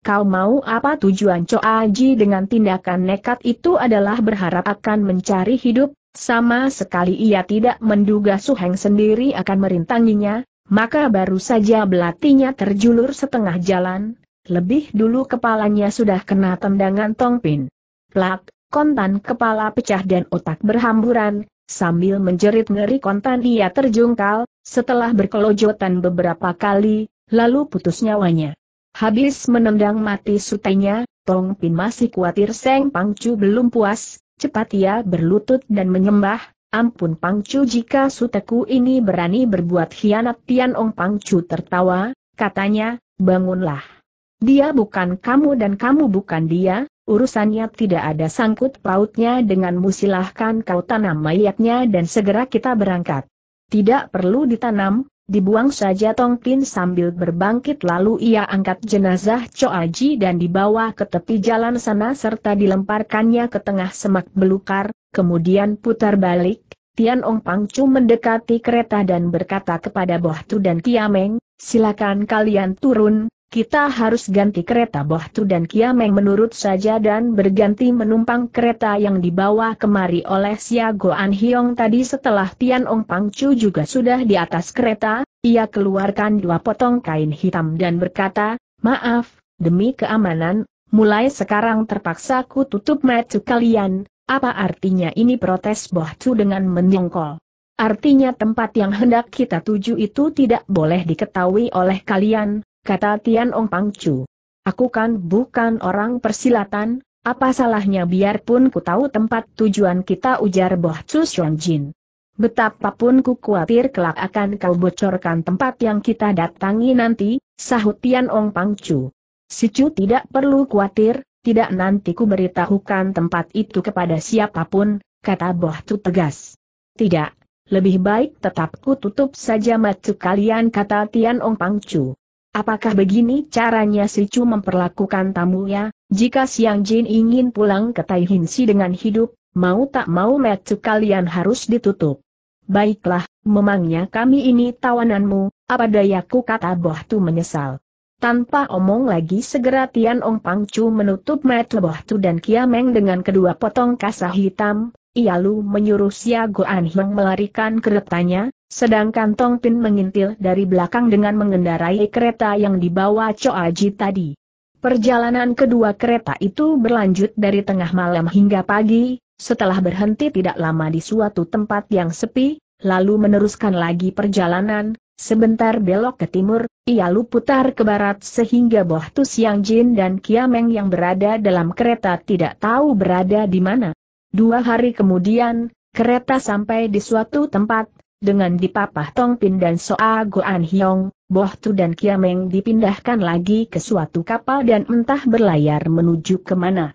Kau mau apa tujuan aji dengan tindakan nekat itu adalah berharap akan mencari hidup, sama sekali ia tidak menduga Suheng sendiri akan merintanginya, maka baru saja belatinya terjulur setengah jalan, lebih dulu kepalanya sudah kena tendangan tongpin. Plak, kontan kepala pecah dan otak berhamburan, sambil menjerit ngeri kontan ia terjungkal, setelah berkelojotan beberapa kali, lalu putus nyawanya. Habis menendang mati sutenya, Tong Pin masih khawatir Seng Pangcu belum puas, cepat ia berlutut dan menyembah, ampun Pangcu jika suteku ini berani berbuat hianat Tian Ong Pangcu tertawa, katanya, bangunlah. Dia bukan kamu dan kamu bukan dia, urusannya tidak ada sangkut pautnya dengan musilahkan kau tanam mayatnya dan segera kita berangkat. Tidak perlu ditanam, Dibuang saja tongpin sambil berbangkit lalu ia angkat jenazah Coaji dan dibawa ke tepi jalan sana serta dilemparkannya ke tengah semak belukar, kemudian putar balik, Tian Ong Pangcu mendekati kereta dan berkata kepada Bohtu dan Kiameng, silakan kalian turun, kita harus ganti kereta Bohtu dan Kiameng menurut saja dan berganti menumpang kereta yang dibawa kemari oleh Siago Goan tadi setelah Tian Ong Pang juga sudah di atas kereta, ia keluarkan dua potong kain hitam dan berkata, maaf, demi keamanan, mulai sekarang terpaksa ku tutup metu kalian, apa artinya ini protes Bohtu dengan menyongkol? Artinya tempat yang hendak kita tuju itu tidak boleh diketahui oleh kalian, kata Tian Ong Pangcu. Aku kan bukan orang persilatan, apa salahnya biarpun ku tahu tempat tujuan kita ujar Boh Chu Jin. Betapapun ku khawatir kelak akan kau bocorkan tempat yang kita datangi nanti, sahut Tian Ong Pangcu. Chu tidak perlu khawatir, tidak nanti ku beritahukan tempat itu kepada siapapun, kata Boh Chu tegas. Tidak, lebih baik tetap ku tutup saja matu kalian kata Tian Ong Pangcu. Apakah begini caranya si Chu memperlakukan tamunya? Jika Siang Jin ingin pulang ke Taihinsi dengan hidup, mau tak mau metu kalian harus ditutup. Baiklah, memangnya kami ini tawananmu, apa dayaku kata Boh Tu menyesal. Tanpa omong lagi segera Tian Ong Chu menutup metu Boh Tu dan Kiameng dengan kedua potong kasa hitam, ia Ialu menyuruh Siago Anheng melarikan keretanya, sedangkan Tong Pin mengintil dari belakang dengan mengendarai kereta yang dibawa Choa Ji tadi. Perjalanan kedua kereta itu berlanjut dari tengah malam hingga pagi, setelah berhenti tidak lama di suatu tempat yang sepi, lalu meneruskan lagi perjalanan, sebentar belok ke timur, ia Ialu putar ke barat sehingga Boh Tu Siang Jin dan Kiameng yang berada dalam kereta tidak tahu berada di mana. Dua hari kemudian, kereta sampai di suatu tempat, dengan dipapah Tong Pin dan Soa Goan Hyong, Bohtu dan Kiameng dipindahkan lagi ke suatu kapal dan entah berlayar menuju kemana.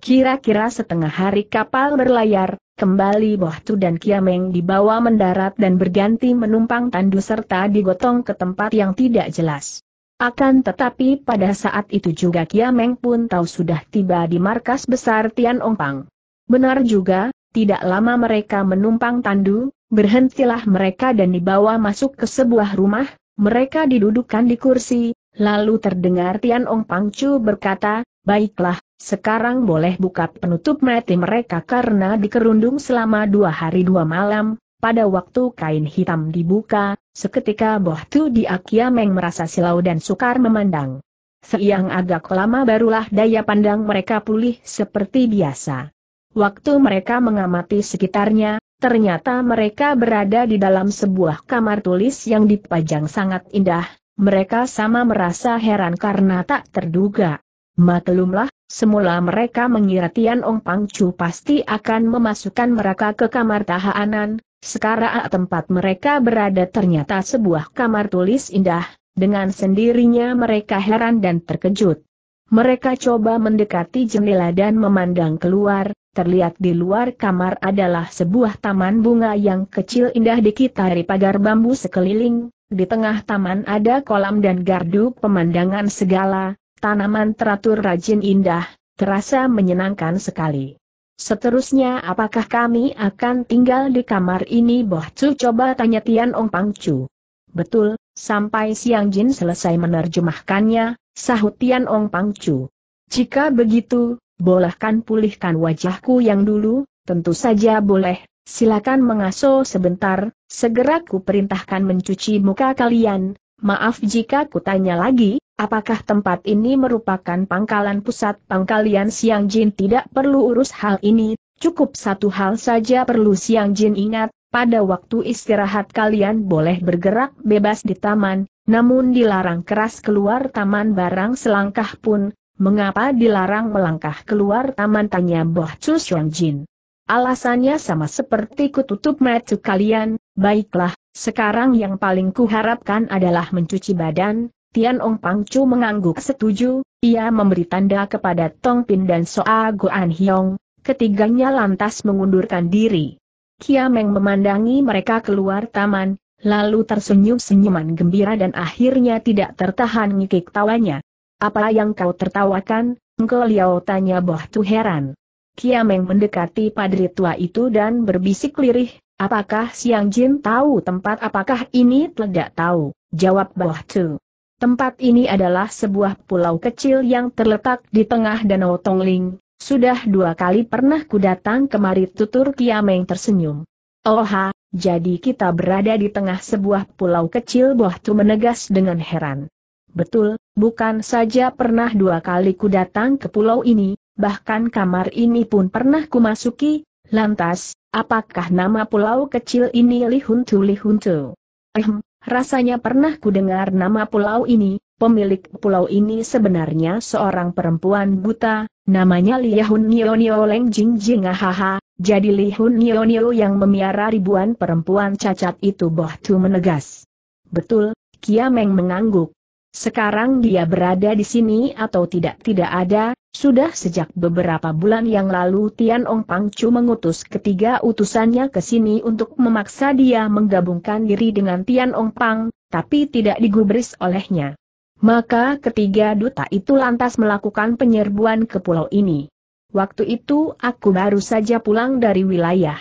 Kira-kira setengah hari kapal berlayar, kembali Bohtu dan Kiameng dibawa mendarat dan berganti menumpang tandu serta digotong ke tempat yang tidak jelas. Akan tetapi pada saat itu juga Kiameng pun tahu sudah tiba di markas besar Tian Pang. Benar juga, tidak lama mereka menumpang tandu, berhentilah mereka dan dibawa masuk ke sebuah rumah, mereka didudukkan di kursi, lalu terdengar Tian Ong Pangcu berkata, Baiklah, sekarang boleh buka penutup mati mereka karena dikerundung selama dua hari dua malam, pada waktu kain hitam dibuka, seketika Boh Tu di Meng merasa silau dan sukar memandang. Seiang agak lama barulah daya pandang mereka pulih seperti biasa. Waktu mereka mengamati sekitarnya, ternyata mereka berada di dalam sebuah kamar tulis yang dipajang sangat indah, mereka sama merasa heran karena tak terduga. Maklumlah, semula mereka mengira Tian Ong Pang Chu pasti akan memasukkan mereka ke kamar tahanan, sekarang tempat mereka berada ternyata sebuah kamar tulis indah, dengan sendirinya mereka heran dan terkejut. Mereka coba mendekati jendela dan memandang keluar, terlihat di luar kamar adalah sebuah taman bunga yang kecil indah dikitari pagar bambu sekeliling, di tengah taman ada kolam dan gardu pemandangan segala, tanaman teratur rajin indah, terasa menyenangkan sekali. Seterusnya apakah kami akan tinggal di kamar ini Boh Cu coba tanya Tian Ong Pang Chu. Betul, sampai Siang Jin selesai menerjemahkannya, sahut Tian Ong Pang Chu. Jika begitu, bolehkan pulihkan wajahku yang dulu, tentu saja boleh, silakan mengasuh sebentar, segera ku perintahkan mencuci muka kalian, maaf jika kutanya lagi, apakah tempat ini merupakan pangkalan pusat pangkalian Siang Jin tidak perlu urus hal ini, cukup satu hal saja perlu Siang Jin ingat, pada waktu istirahat kalian boleh bergerak bebas di taman, namun dilarang keras keluar taman barang selangkah pun, Mengapa dilarang melangkah keluar taman tanya Boh Chu Jin? Alasannya sama seperti kututup metu kalian, baiklah, sekarang yang paling kuharapkan adalah mencuci badan, Tian Ong Pang Chu mengangguk setuju, ia memberi tanda kepada Tong Pin dan Soa Guan Hyong, ketiganya lantas mengundurkan diri. Kiameng memandangi mereka keluar taman, lalu tersenyum senyuman gembira dan akhirnya tidak tertahan ngikik tawanya. Apa yang kau tertawakan, engkau liau tanya Boh Tu heran. Kiameng mendekati padri tua itu dan berbisik lirih, apakah Siang Jin tahu tempat apakah ini tidak tahu, jawab Boh Tu. Tempat ini adalah sebuah pulau kecil yang terletak di tengah Danau Tongling, sudah dua kali pernah ku datang kemari tutur Kiameng tersenyum. Oha, jadi kita berada di tengah sebuah pulau kecil Boh Tu menegas dengan heran. Betul, Bukan saja pernah dua kali ku datang ke pulau ini, bahkan kamar ini pun pernah ku masuki, lantas, apakah nama pulau kecil ini Lihuntu Lihuntu? Ehm, rasanya pernah ku dengar nama pulau ini, pemilik pulau ini sebenarnya seorang perempuan buta, namanya Liahun Nio Nio Leng Jing Jing Ahaha, jadi Lihun Nio Nio yang memiara ribuan perempuan cacat itu Boh Tu menegas. Betul, Kia Meng mengangguk. Sekarang dia berada di sini atau tidak-tidak ada, sudah sejak beberapa bulan yang lalu Tian Ong Pangcu mengutus ketiga utusannya ke sini untuk memaksa dia menggabungkan diri dengan Tian Ong Pang, tapi tidak digubris olehnya. Maka ketiga duta itu lantas melakukan penyerbuan ke pulau ini. Waktu itu aku baru saja pulang dari wilayah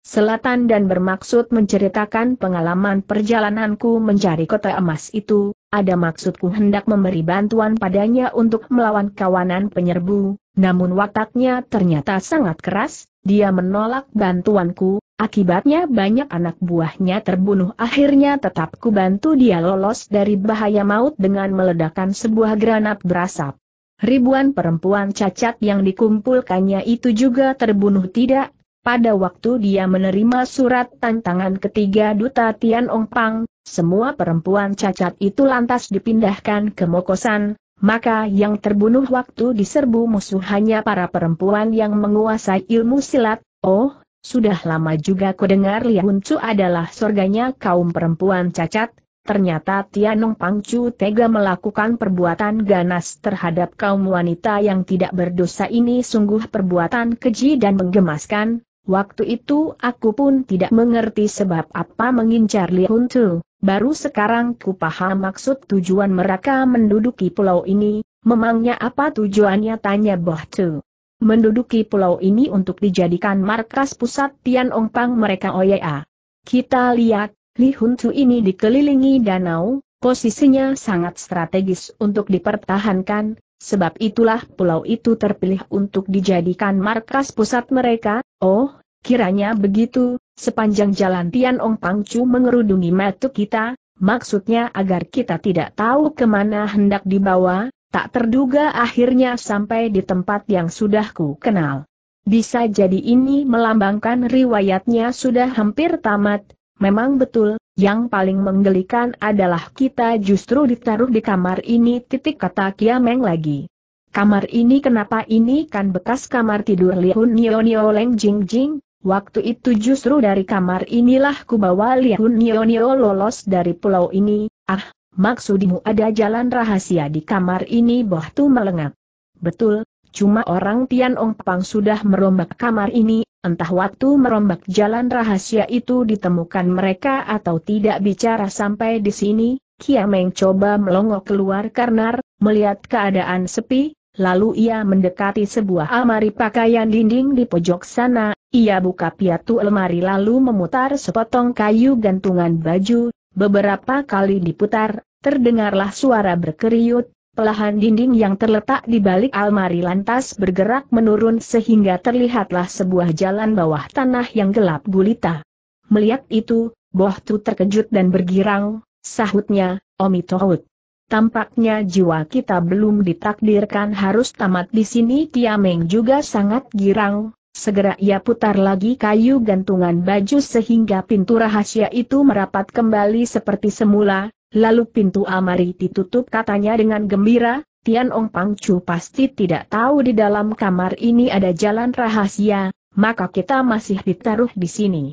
selatan dan bermaksud menceritakan pengalaman perjalananku mencari kota emas itu, ada maksudku hendak memberi bantuan padanya untuk melawan kawanan penyerbu, namun wataknya ternyata sangat keras, dia menolak bantuanku, akibatnya banyak anak buahnya terbunuh akhirnya tetap bantu dia lolos dari bahaya maut dengan meledakkan sebuah granat berasap. Ribuan perempuan cacat yang dikumpulkannya itu juga terbunuh tidak, pada waktu dia menerima surat tantangan ketiga Duta Tian Ong Pang, semua perempuan cacat itu lantas dipindahkan ke Mokosan, maka yang terbunuh waktu diserbu musuh hanya para perempuan yang menguasai ilmu silat. Oh, sudah lama juga kudengar Lian Chu adalah surganya kaum perempuan cacat, ternyata Tianong Pangcu tega melakukan perbuatan ganas terhadap kaum wanita yang tidak berdosa ini sungguh perbuatan keji dan menggemaskan. Waktu itu aku pun tidak mengerti sebab apa mengincar Lian Chu. Baru sekarang ku paham maksud tujuan mereka menduduki pulau ini, memangnya apa tujuannya tanya Boh Tu. Menduduki pulau ini untuk dijadikan markas pusat Tian Pang mereka Oya. Ah, kita lihat, Li Hun Tu ini dikelilingi danau, posisinya sangat strategis untuk dipertahankan, sebab itulah pulau itu terpilih untuk dijadikan markas pusat mereka, oh, kiranya begitu, Sepanjang jalan Tian Ong Pangcu mengerudungi metu kita, maksudnya agar kita tidak tahu kemana hendak dibawa, tak terduga akhirnya sampai di tempat yang sudah ku kenal. Bisa jadi ini melambangkan riwayatnya sudah hampir tamat, memang betul, yang paling menggelikan adalah kita justru ditaruh di kamar ini titik kata Kiameng lagi. Kamar ini kenapa ini kan bekas kamar tidur Li Hun Nio Nio Leng Jing Jing, Waktu itu justru dari kamar inilah kubawa Nio Nio lolos dari pulau ini, ah, maksudmu ada jalan rahasia di kamar ini boh tu melengak. Betul, cuma orang Tian Ong Pang sudah merombak kamar ini, entah waktu merombak jalan rahasia itu ditemukan mereka atau tidak bicara sampai di sini, Kiameng coba melongok keluar karena melihat keadaan sepi, Lalu ia mendekati sebuah almari pakaian dinding di pojok sana, ia buka piatu lemari lalu memutar sepotong kayu gantungan baju, beberapa kali diputar, terdengarlah suara berkeriut, pelahan dinding yang terletak di balik almari lantas bergerak menurun sehingga terlihatlah sebuah jalan bawah tanah yang gelap gulita. Melihat itu, Bohtu terkejut dan bergirang, sahutnya, Omitohut. Tampaknya jiwa kita belum ditakdirkan harus tamat di sini Tiameng juga sangat girang, segera ia putar lagi kayu gantungan baju sehingga pintu rahasia itu merapat kembali seperti semula, lalu pintu amari ditutup katanya dengan gembira, Tian Ong Pang Chu pasti tidak tahu di dalam kamar ini ada jalan rahasia, maka kita masih ditaruh di sini.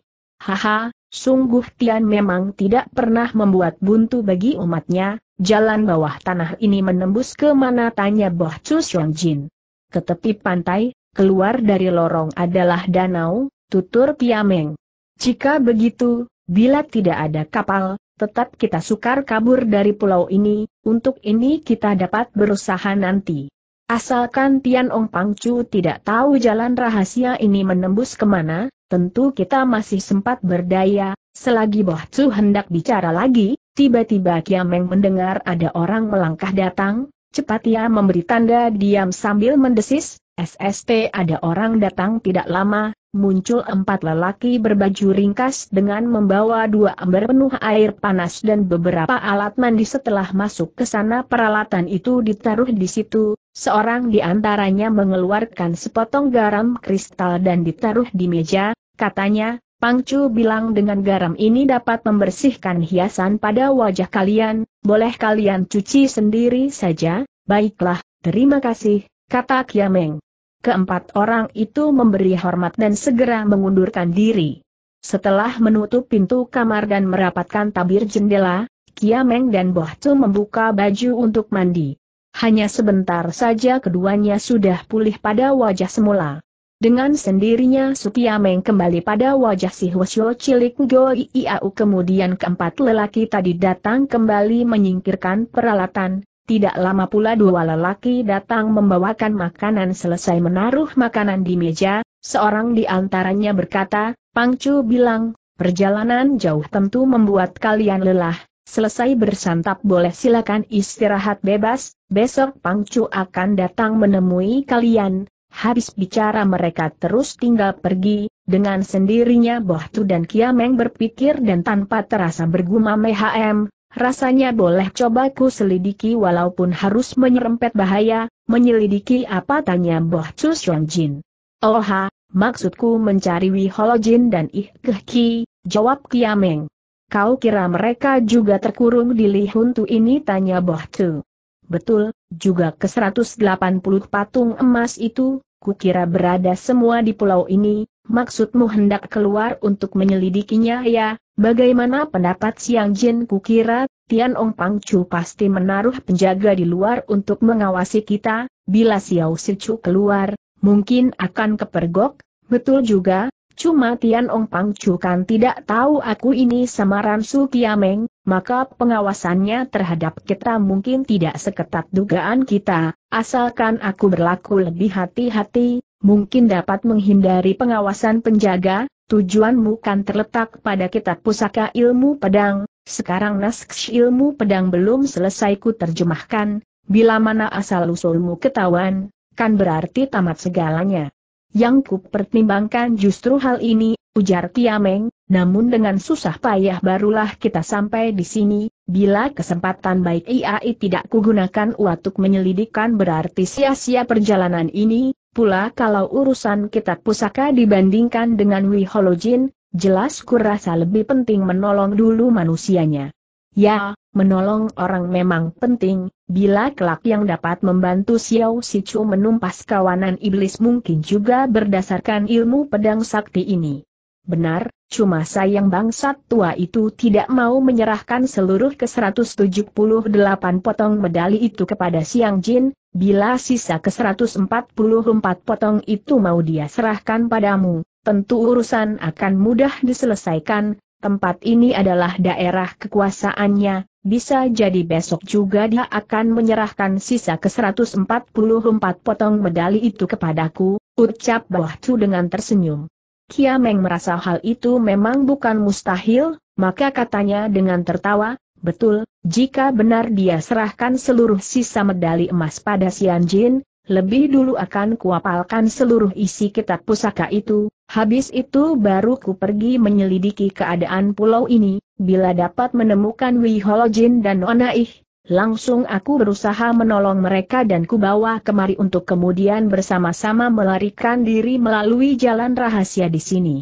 Haha, sungguh Tian memang tidak pernah membuat buntu bagi umatnya, Jalan bawah tanah ini menembus ke mana tanya Boh Xiong Jin. Ke tepi pantai, keluar dari lorong adalah danau, tutur Piameng. Jika begitu, bila tidak ada kapal, tetap kita sukar kabur dari pulau ini, untuk ini kita dapat berusaha nanti. Asalkan Tian Ong Chu tidak tahu jalan rahasia ini menembus kemana, tentu kita masih sempat berdaya, selagi Boh Chu hendak bicara lagi, Tiba-tiba Kiameng mendengar ada orang melangkah datang, cepat ia memberi tanda diam sambil mendesis, SST ada orang datang tidak lama, muncul empat lelaki berbaju ringkas dengan membawa dua ember penuh air panas dan beberapa alat mandi setelah masuk ke sana peralatan itu ditaruh di situ, seorang di antaranya mengeluarkan sepotong garam kristal dan ditaruh di meja, katanya, Pangcu bilang dengan garam ini dapat membersihkan hiasan pada wajah kalian, boleh kalian cuci sendiri saja, baiklah, terima kasih, kata Kiameng. Keempat orang itu memberi hormat dan segera mengundurkan diri. Setelah menutup pintu kamar dan merapatkan tabir jendela, Kiameng dan Bohcu membuka baju untuk mandi. Hanya sebentar saja keduanya sudah pulih pada wajah semula. Dengan sendirinya Supiameng kembali pada wajah si Hwasyo cilik Ngo Iiau kemudian keempat lelaki tadi datang kembali menyingkirkan peralatan, tidak lama pula dua lelaki datang membawakan makanan selesai menaruh makanan di meja, seorang di antaranya berkata, Pangcu bilang, perjalanan jauh tentu membuat kalian lelah, selesai bersantap boleh silakan istirahat bebas, besok Pangcu akan datang menemui kalian, Habis bicara mereka terus tinggal pergi, dengan sendirinya Bohtu dan Kiameng berpikir dan tanpa terasa bergumam HM, rasanya boleh coba ku selidiki walaupun harus menyerempet bahaya, menyelidiki apa tanya Bohtu Oh Oha, maksudku mencari Jin dan Ih Ki, jawab Kiameng. Kau kira mereka juga terkurung di Lihuntu ini tanya Bohtu. Betul, juga ke 180 patung emas itu, kukira berada semua di pulau ini, maksudmu hendak keluar untuk menyelidikinya ya, bagaimana pendapat Siang Jin kukira, Tian Ong Pangcu pasti menaruh penjaga di luar untuk mengawasi kita, bila Xiao Si Chu keluar, mungkin akan kepergok, betul juga, cuma Tian Ong Pangcu kan tidak tahu aku ini samaran Su Kiameng, maka pengawasannya terhadap kita mungkin tidak seketat dugaan kita, asalkan aku berlaku lebih hati-hati, mungkin dapat menghindari pengawasan penjaga, tujuanmu kan terletak pada kitab pusaka ilmu pedang, sekarang naskh ilmu pedang belum selesai ku terjemahkan, bila mana asal-usulmu ketahuan, kan berarti tamat segalanya. Yang ku pertimbangkan justru hal ini, ujar Kiameng, namun dengan susah payah barulah kita sampai di sini, bila kesempatan baik IAI tidak kugunakan untuk menyelidikan berarti sia-sia perjalanan ini, pula kalau urusan kitab pusaka dibandingkan dengan Wiholojin, jelas kurasa lebih penting menolong dulu manusianya. Ya, menolong orang memang penting, bila kelak yang dapat membantu Xiao Sichu menumpas kawanan iblis mungkin juga berdasarkan ilmu pedang sakti ini. Benar, cuma sayang bangsat tua itu tidak mau menyerahkan seluruh ke-178 potong medali itu kepada Siang Jin, bila sisa ke-144 potong itu mau dia serahkan padamu, tentu urusan akan mudah diselesaikan, tempat ini adalah daerah kekuasaannya, bisa jadi besok juga dia akan menyerahkan sisa ke-144 potong medali itu kepadaku, ucap Bohcu dengan tersenyum. Kiameng merasa hal itu memang bukan mustahil, maka katanya dengan tertawa, betul, jika benar dia serahkan seluruh sisa medali emas pada Sian Jin, lebih dulu akan kuapalkan seluruh isi kitab pusaka itu, habis itu baru ku pergi menyelidiki keadaan pulau ini, bila dapat menemukan Wiholo Jin dan Onaih, Langsung aku berusaha menolong mereka dan kubawa kemari untuk kemudian bersama-sama melarikan diri melalui jalan rahasia di sini.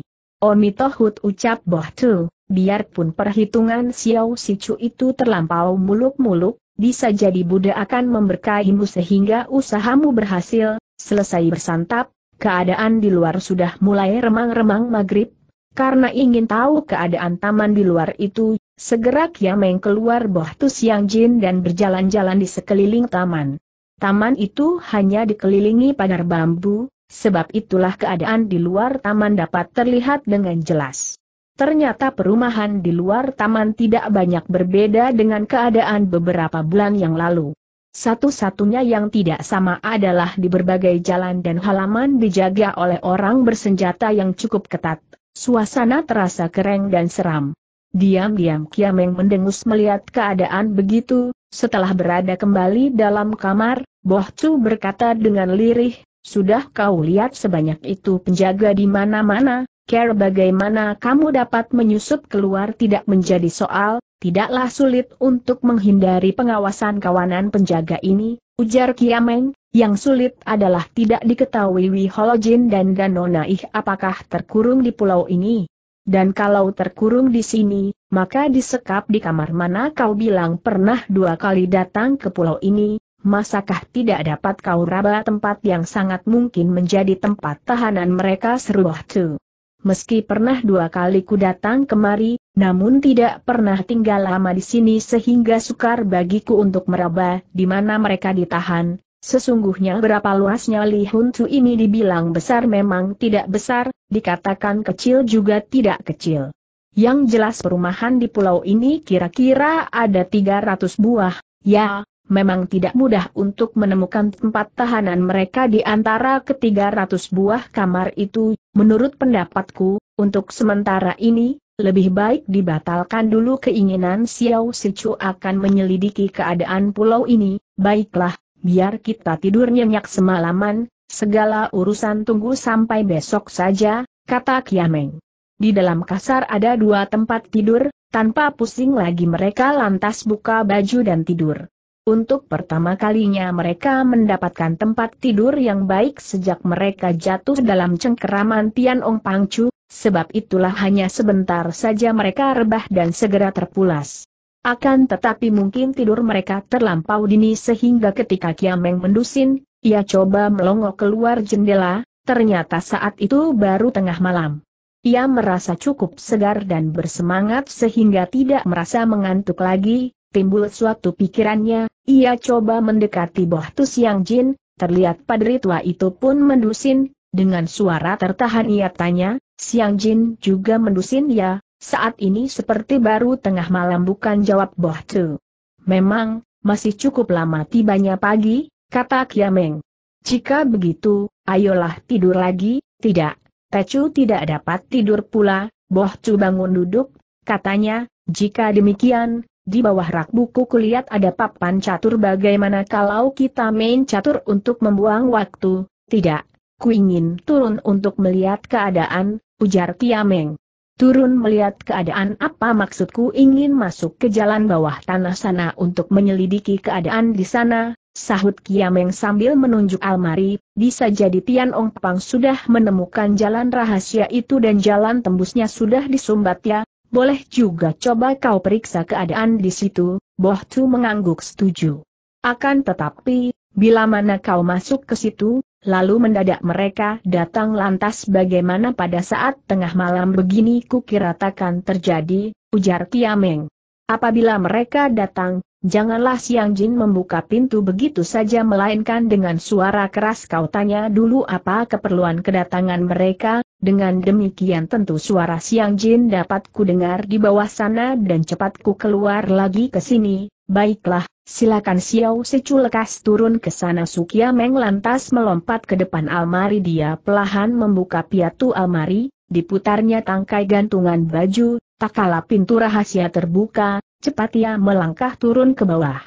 Omitohut oh, ucap Boh Tu, biarpun perhitungan Xiao Chu itu terlampau muluk-muluk, bisa jadi Buddha akan memberkahimu sehingga usahamu berhasil, selesai bersantap, keadaan di luar sudah mulai remang-remang maghrib, karena ingin tahu keadaan taman di luar itu, Segera Kiameng keluar Boh Tu Siang Jin dan berjalan-jalan di sekeliling taman. Taman itu hanya dikelilingi pagar bambu, sebab itulah keadaan di luar taman dapat terlihat dengan jelas. Ternyata perumahan di luar taman tidak banyak berbeda dengan keadaan beberapa bulan yang lalu. Satu-satunya yang tidak sama adalah di berbagai jalan dan halaman dijaga oleh orang bersenjata yang cukup ketat. Suasana terasa kering dan seram. Diam-diam Kiameng mendengus melihat keadaan begitu, setelah berada kembali dalam kamar, Boh Chu berkata dengan lirih, sudah kau lihat sebanyak itu penjaga di mana-mana, care bagaimana kamu dapat menyusup keluar tidak menjadi soal, tidaklah sulit untuk menghindari pengawasan kawanan penjaga ini, ujar Kiameng, yang sulit adalah tidak diketahui Wiholojin dan Danonaih apakah terkurung di pulau ini. Dan kalau terkurung di sini, maka disekap di kamar mana kau bilang pernah dua kali datang ke pulau ini, masakah tidak dapat kau raba tempat yang sangat mungkin menjadi tempat tahanan mereka seru tu. Meski pernah dua kali ku datang kemari, namun tidak pernah tinggal lama di sini sehingga sukar bagiku untuk meraba di mana mereka ditahan, Sesungguhnya berapa luasnya Li Hun Chu ini dibilang besar memang tidak besar, dikatakan kecil juga tidak kecil. Yang jelas perumahan di pulau ini kira-kira ada 300 buah, ya, memang tidak mudah untuk menemukan tempat tahanan mereka di antara ketiga ratus buah kamar itu, menurut pendapatku, untuk sementara ini, lebih baik dibatalkan dulu keinginan Xiao Sichu akan menyelidiki keadaan pulau ini, baiklah, biar kita tidur nyenyak semalaman, segala urusan tunggu sampai besok saja, kata Kiameng. Di dalam kasar ada dua tempat tidur, tanpa pusing lagi mereka lantas buka baju dan tidur. Untuk pertama kalinya mereka mendapatkan tempat tidur yang baik sejak mereka jatuh dalam cengkeraman Tian Ong Pangcu, sebab itulah hanya sebentar saja mereka rebah dan segera terpulas. Akan tetapi mungkin tidur mereka terlampau dini sehingga ketika Kiameng mendusin, ia coba melongo keluar jendela, ternyata saat itu baru tengah malam. Ia merasa cukup segar dan bersemangat sehingga tidak merasa mengantuk lagi, timbul suatu pikirannya, ia coba mendekati Boh Tu Siang Jin, terlihat padri tua itu pun mendusin, dengan suara tertahan ia tanya, Siang Jin juga mendusin ya, saat ini seperti baru tengah malam bukan jawab Boh Tu. Memang, masih cukup lama tibanya pagi, kata Kiameng. Jika begitu, ayolah tidur lagi, tidak, Tecu tidak dapat tidur pula, Boh Tu bangun duduk, katanya, jika demikian, di bawah rak buku kulihat ada papan catur bagaimana kalau kita main catur untuk membuang waktu, tidak, ku ingin turun untuk melihat keadaan, ujar Kiameng. Turun melihat keadaan apa maksudku ingin masuk ke jalan bawah tanah sana untuk menyelidiki keadaan di sana, sahut Kiameng sambil menunjuk almari, bisa jadi Tian Ong Pang sudah menemukan jalan rahasia itu dan jalan tembusnya sudah disumbat ya, boleh juga coba kau periksa keadaan di situ, Boh Tu mengangguk setuju. Akan tetapi, bila mana kau masuk ke situ, Lalu mendadak mereka datang lantas bagaimana pada saat tengah malam begini kukiratakan terjadi, ujar Tiameng. Apabila mereka datang, janganlah Siang Jin membuka pintu begitu saja melainkan dengan suara keras kau tanya dulu apa keperluan kedatangan mereka, dengan demikian tentu suara Siang Jin dapat ku dengar di bawah sana dan cepat ku keluar lagi ke sini, Baiklah, silakan Xiao Sicu lekas turun ke sana Sukia Meng lantas melompat ke depan almari dia pelahan membuka piatu almari, diputarnya tangkai gantungan baju, tak kala pintu rahasia terbuka, cepat ia melangkah turun ke bawah.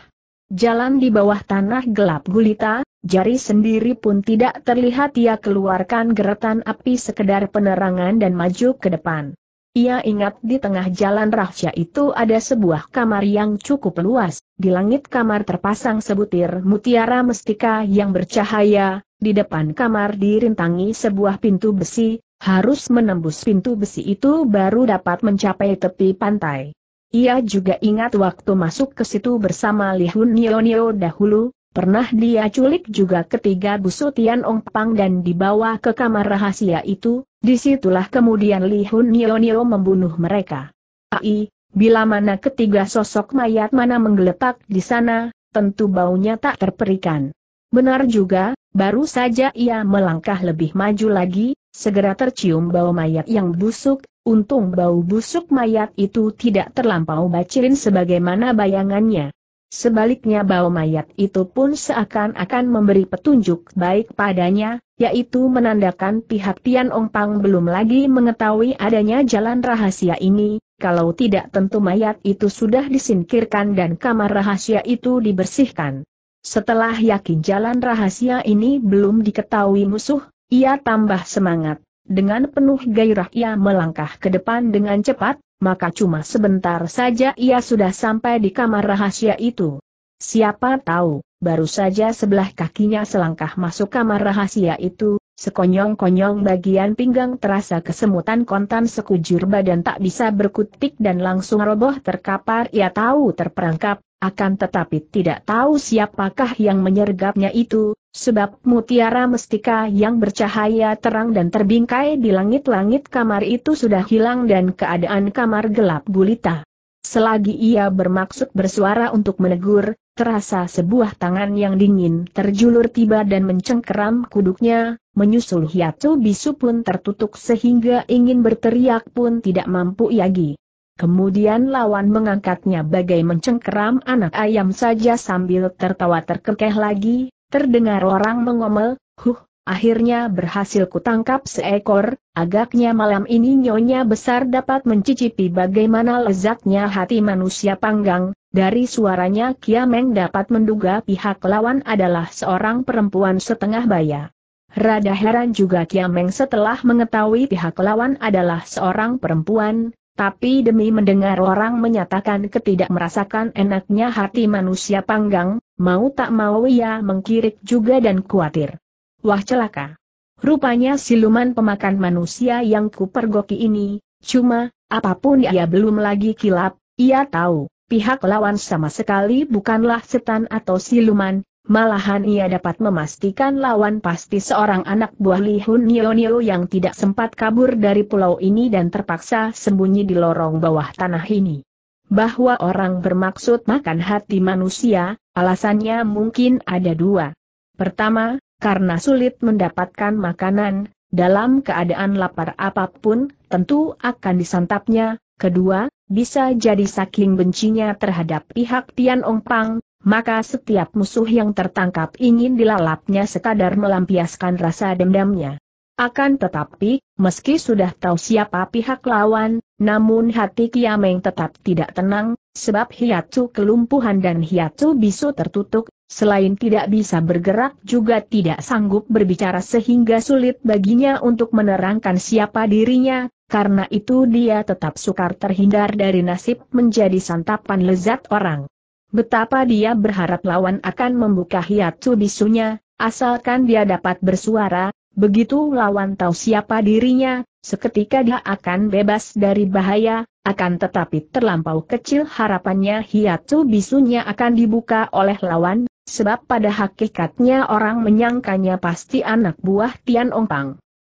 Jalan di bawah tanah gelap gulita, jari sendiri pun tidak terlihat ia keluarkan geretan api sekedar penerangan dan maju ke depan. Ia ingat di tengah jalan rahsia itu ada sebuah kamar yang cukup luas, di langit kamar terpasang sebutir mutiara mestika yang bercahaya, di depan kamar dirintangi sebuah pintu besi, harus menembus pintu besi itu baru dapat mencapai tepi pantai. Ia juga ingat waktu masuk ke situ bersama Lihun Nio Nio dahulu, Pernah dia culik juga ketiga busutian Tian Ong Pang dan dibawa ke kamar rahasia itu, disitulah kemudian Li Hun Nio Nio membunuh mereka. Ai, bila mana ketiga sosok mayat mana menggeletak di sana, tentu baunya tak terperikan. Benar juga, baru saja ia melangkah lebih maju lagi, segera tercium bau mayat yang busuk, untung bau busuk mayat itu tidak terlampau bacirin sebagaimana bayangannya. Sebaliknya bau mayat itu pun seakan-akan memberi petunjuk baik padanya, yaitu menandakan pihak Tian Ong Pang belum lagi mengetahui adanya jalan rahasia ini, kalau tidak tentu mayat itu sudah disingkirkan dan kamar rahasia itu dibersihkan. Setelah yakin jalan rahasia ini belum diketahui musuh, ia tambah semangat. Dengan penuh gairah ia melangkah ke depan dengan cepat, maka cuma sebentar saja ia sudah sampai di kamar rahasia itu. Siapa tahu, baru saja sebelah kakinya selangkah masuk kamar rahasia itu, sekonyong-konyong bagian pinggang terasa kesemutan kontan sekujur badan tak bisa berkutik dan langsung roboh terkapar ia tahu terperangkap, akan tetapi tidak tahu siapakah yang menyergapnya itu, sebab mutiara mestika yang bercahaya terang dan terbingkai di langit-langit kamar itu sudah hilang dan keadaan kamar gelap gulita. Selagi ia bermaksud bersuara untuk menegur, terasa sebuah tangan yang dingin terjulur tiba dan mencengkeram kuduknya, menyusul hiatu bisu pun tertutup sehingga ingin berteriak pun tidak mampu Yagi. Kemudian lawan mengangkatnya bagai mencengkeram anak ayam saja sambil tertawa terkekeh lagi, terdengar orang mengomel, huh, akhirnya berhasil kutangkap seekor, agaknya malam ini nyonya besar dapat mencicipi bagaimana lezatnya hati manusia panggang, dari suaranya Kiameng dapat menduga pihak lawan adalah seorang perempuan setengah baya. Rada heran juga Kiameng setelah mengetahui pihak lawan adalah seorang perempuan, tapi demi mendengar orang menyatakan ketidak merasakan enaknya hati manusia panggang, mau tak mau ia mengkirik juga dan khawatir. Wah celaka. Rupanya siluman pemakan manusia yang kupergoki ini, cuma, apapun ia belum lagi kilap, ia tahu, pihak lawan sama sekali bukanlah setan atau siluman, Malahan ia dapat memastikan lawan pasti seorang anak buah Li Hun Nio yang tidak sempat kabur dari pulau ini dan terpaksa sembunyi di lorong bawah tanah ini. Bahwa orang bermaksud makan hati manusia, alasannya mungkin ada dua. Pertama, karena sulit mendapatkan makanan, dalam keadaan lapar apapun, tentu akan disantapnya. Kedua, bisa jadi saking bencinya terhadap pihak Tian Ong Pang, maka setiap musuh yang tertangkap ingin dilalapnya sekadar melampiaskan rasa dendamnya. Akan tetapi, meski sudah tahu siapa pihak lawan, namun hati Kiameng tetap tidak tenang, sebab Hiatsu kelumpuhan dan Hiatsu bisu tertutup, selain tidak bisa bergerak juga tidak sanggup berbicara sehingga sulit baginya untuk menerangkan siapa dirinya, karena itu dia tetap sukar terhindar dari nasib menjadi santapan lezat orang. Betapa dia berharap lawan akan membuka hiatu bisunya, asalkan dia dapat bersuara, begitu lawan tahu siapa dirinya, seketika dia akan bebas dari bahaya, akan tetapi terlampau kecil harapannya hiatu bisunya akan dibuka oleh lawan, sebab pada hakikatnya orang menyangkanya pasti anak buah Tian Ong Pang.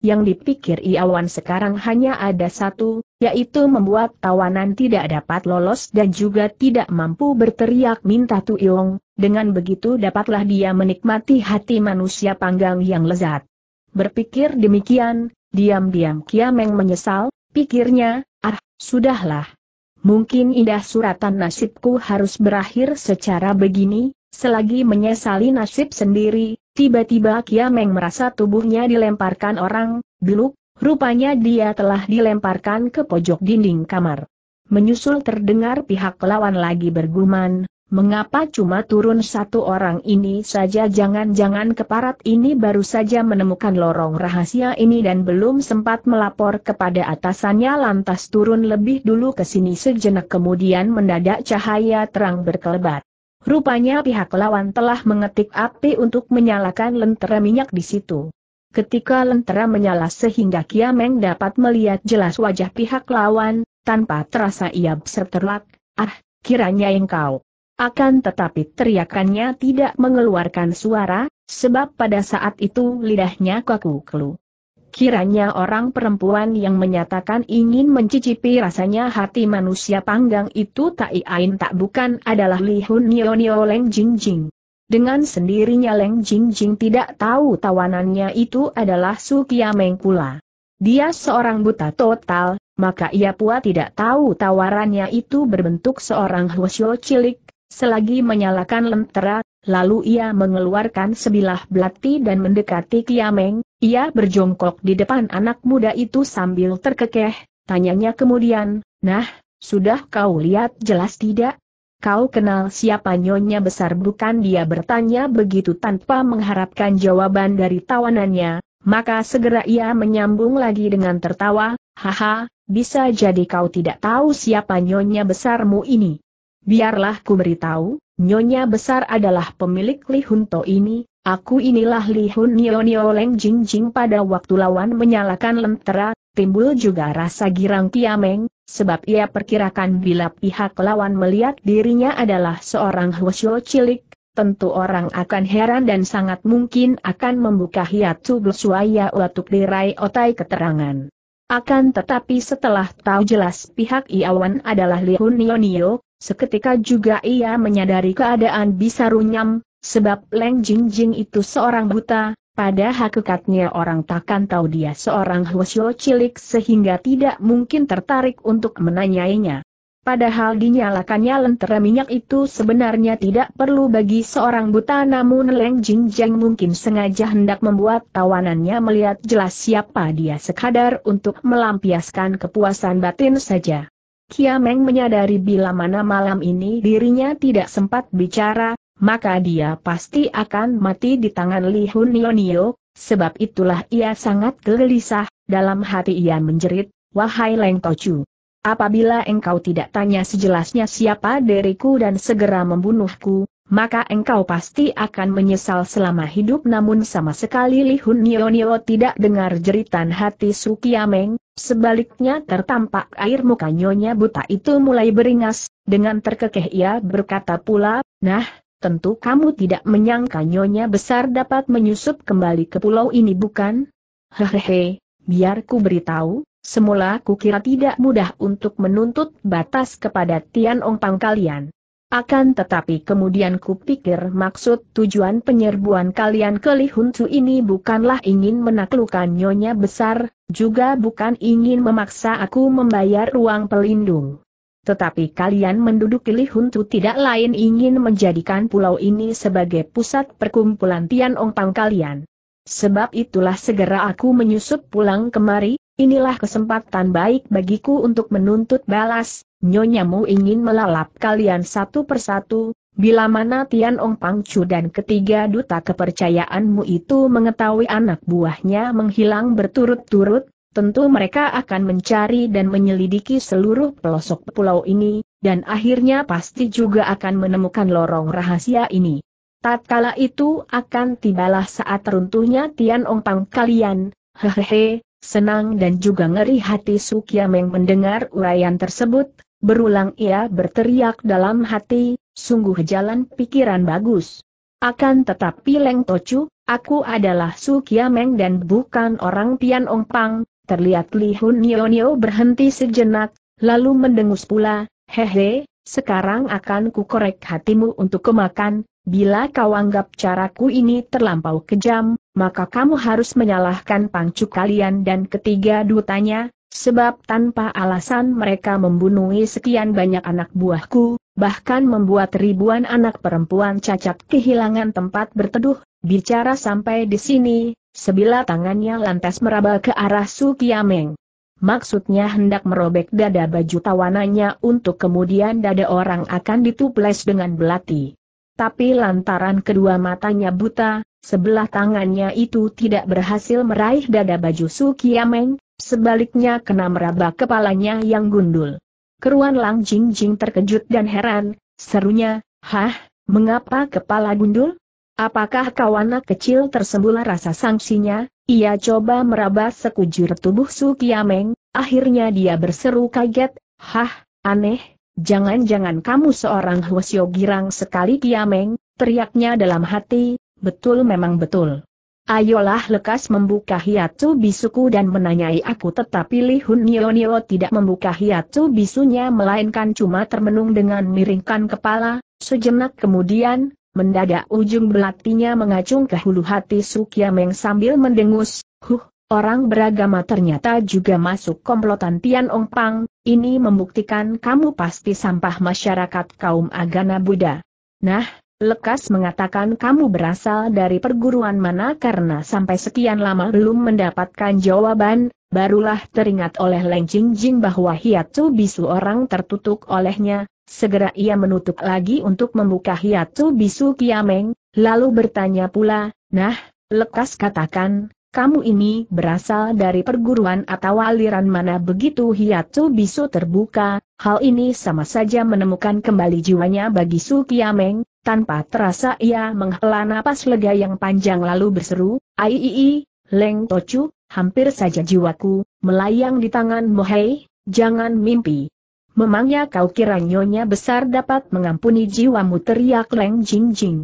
Yang dipikir Iawan sekarang hanya ada satu, yaitu membuat tawanan tidak dapat lolos dan juga tidak mampu berteriak minta tuyong, dengan begitu dapatlah dia menikmati hati manusia panggang yang lezat. Berpikir demikian, diam-diam Kiameng menyesal, pikirnya, ah, sudahlah. Mungkin indah suratan nasibku harus berakhir secara begini, selagi menyesali nasib sendiri, tiba-tiba Kiameng merasa tubuhnya dilemparkan orang, biluk, Rupanya dia telah dilemparkan ke pojok dinding kamar. Menyusul terdengar pihak lawan lagi berguman, mengapa cuma turun satu orang ini saja jangan-jangan keparat ini baru saja menemukan lorong rahasia ini dan belum sempat melapor kepada atasannya lantas turun lebih dulu ke sini sejenak kemudian mendadak cahaya terang berkelebat. Rupanya pihak lawan telah mengetik api untuk menyalakan lentera minyak di situ. Ketika lentera menyala sehingga Kiameng dapat melihat jelas wajah pihak lawan, tanpa terasa ia terlak, ah, kiranya engkau. Akan tetapi teriakannya tidak mengeluarkan suara, sebab pada saat itu lidahnya kaku kelu. Kiranya orang perempuan yang menyatakan ingin mencicipi rasanya hati manusia panggang itu tak iain tak bukan adalah Li Hun Nio Nio Leng Jing Jing. Dengan sendirinya Leng Jing Jing tidak tahu tawanannya itu adalah Su Kiameng pula. Dia seorang buta total, maka ia pula tidak tahu tawarannya itu berbentuk seorang hwasyo cilik, selagi menyalakan lentera, lalu ia mengeluarkan sebilah belati dan mendekati Kiameng, ia berjongkok di depan anak muda itu sambil terkekeh, tanyanya kemudian, nah, sudah kau lihat jelas tidak? kau kenal siapa nyonya besar bukan dia bertanya begitu tanpa mengharapkan jawaban dari tawanannya, maka segera ia menyambung lagi dengan tertawa, haha, bisa jadi kau tidak tahu siapa nyonya besarmu ini. Biarlah ku beritahu, nyonya besar adalah pemilik Li Hunto ini, aku inilah Li Hun Nio Nio Leng Jing Jing pada waktu lawan menyalakan lentera, timbul juga rasa girang Tiameng, sebab ia perkirakan bila pihak lawan melihat dirinya adalah seorang hwasyo cilik, tentu orang akan heran dan sangat mungkin akan membuka hiatu bersuaya untuk dirai otai keterangan. Akan tetapi setelah tahu jelas pihak Iawan adalah Lihun Nionio, seketika juga ia menyadari keadaan bisa runyam, sebab Leng Jingjing itu seorang buta, pada hakikatnya orang takkan tahu dia seorang Hwasyo cilik sehingga tidak mungkin tertarik untuk menanyainya. Padahal dinyalakannya lentera minyak itu sebenarnya tidak perlu bagi seorang buta namun Leng Jingjang mungkin sengaja hendak membuat tawanannya melihat jelas siapa dia sekadar untuk melampiaskan kepuasan batin saja. Kiameng menyadari bila mana malam ini dirinya tidak sempat bicara, maka dia pasti akan mati di tangan Li Hun Yonio, sebab itulah ia sangat gelisah, dalam hati ia menjerit, wahai Leng Tochu. Apabila engkau tidak tanya sejelasnya siapa diriku dan segera membunuhku, maka engkau pasti akan menyesal selama hidup namun sama sekali Li Hun Nio tidak dengar jeritan hati Sukiameng, sebaliknya tertampak air muka nyonya buta itu mulai beringas, dengan terkekeh ia berkata pula, nah, tentu kamu tidak menyangka nyonya besar dapat menyusup kembali ke pulau ini bukan? Hehehe, biar ku beritahu, semula ku kira tidak mudah untuk menuntut batas kepada Tian Pang kalian. Akan tetapi kemudian ku pikir maksud tujuan penyerbuan kalian ke Li Hunsu ini bukanlah ingin menaklukkan nyonya besar, juga bukan ingin memaksa aku membayar ruang pelindung. Tetapi kalian menduduki Lihuntu tidak lain ingin menjadikan pulau ini sebagai pusat perkumpulan Tian ong pang kalian. Sebab itulah segera aku menyusup pulang kemari, inilah kesempatan baik bagiku untuk menuntut balas, nyonyamu ingin melalap kalian satu persatu, bila mana Tian Ong pang cu dan ketiga duta kepercayaanmu itu mengetahui anak buahnya menghilang berturut-turut, tentu mereka akan mencari dan menyelidiki seluruh pelosok pulau ini, dan akhirnya pasti juga akan menemukan lorong rahasia ini. Tatkala itu akan tibalah saat runtuhnya Tian Ong Pang kalian, hehehe, senang dan juga ngeri hati Sukiameng mendengar uraian tersebut, berulang ia berteriak dalam hati, sungguh jalan pikiran bagus. Akan tetapi Leng Tocu, aku adalah Su dan bukan orang Tian Ong Pang. Terlihat Li Hun Nyo Nyo berhenti sejenak, lalu mendengus pula, hehe, sekarang akan kukorek hatimu untuk kemakan, bila kau anggap caraku ini terlampau kejam, maka kamu harus menyalahkan pangcu kalian dan ketiga dutanya, sebab tanpa alasan mereka membunuh sekian banyak anak buahku, bahkan membuat ribuan anak perempuan cacat kehilangan tempat berteduh, bicara sampai di sini, Sebilah tangannya lantas meraba ke arah Su Kiameng. Maksudnya hendak merobek dada baju tawanannya untuk kemudian dada orang akan dituples dengan belati. Tapi lantaran kedua matanya buta, sebelah tangannya itu tidak berhasil meraih dada baju Su Kiameng, sebaliknya kena meraba kepalanya yang gundul. Keruan Lang Jing Jing terkejut dan heran, serunya, Hah, mengapa kepala gundul? Apakah kawana kecil tersembulah rasa sanksinya? Ia coba meraba sekujur tubuh Su Kiameng, akhirnya dia berseru kaget, Hah, aneh, jangan-jangan kamu seorang Hwasyo Girang sekali Kiameng, teriaknya dalam hati, betul memang betul. Ayolah lekas membuka hiatu bisuku dan menanyai aku tetapi Li Hun Nio Nio tidak membuka hiatu bisunya melainkan cuma termenung dengan miringkan kepala, sejenak kemudian, Mendadak ujung belatinya mengacung ke hulu hati Sukiameng sambil mendengus, huh, orang beragama ternyata juga masuk komplotan Tian Ong Pang, ini membuktikan kamu pasti sampah masyarakat kaum agana Buddha. Nah, lekas mengatakan kamu berasal dari perguruan mana karena sampai sekian lama belum mendapatkan jawaban, barulah teringat oleh Leng Jing Jing bahwa Hiatu bisu orang tertutup olehnya, Segera ia menutup lagi untuk membuka hiatu bisu kiameng, lalu bertanya pula, Nah, lekas katakan, kamu ini berasal dari perguruan atau aliran mana begitu hiatu bisu terbuka, hal ini sama saja menemukan kembali jiwanya bagi Su Kiameng, tanpa terasa ia menghela napas lega yang panjang lalu berseru, Aiii, Leng Tocu, hampir saja jiwaku, melayang di tangan Mohei, jangan mimpi, Memangnya kau kira nyonya besar dapat mengampuni jiwamu teriak Leng Jing Jing.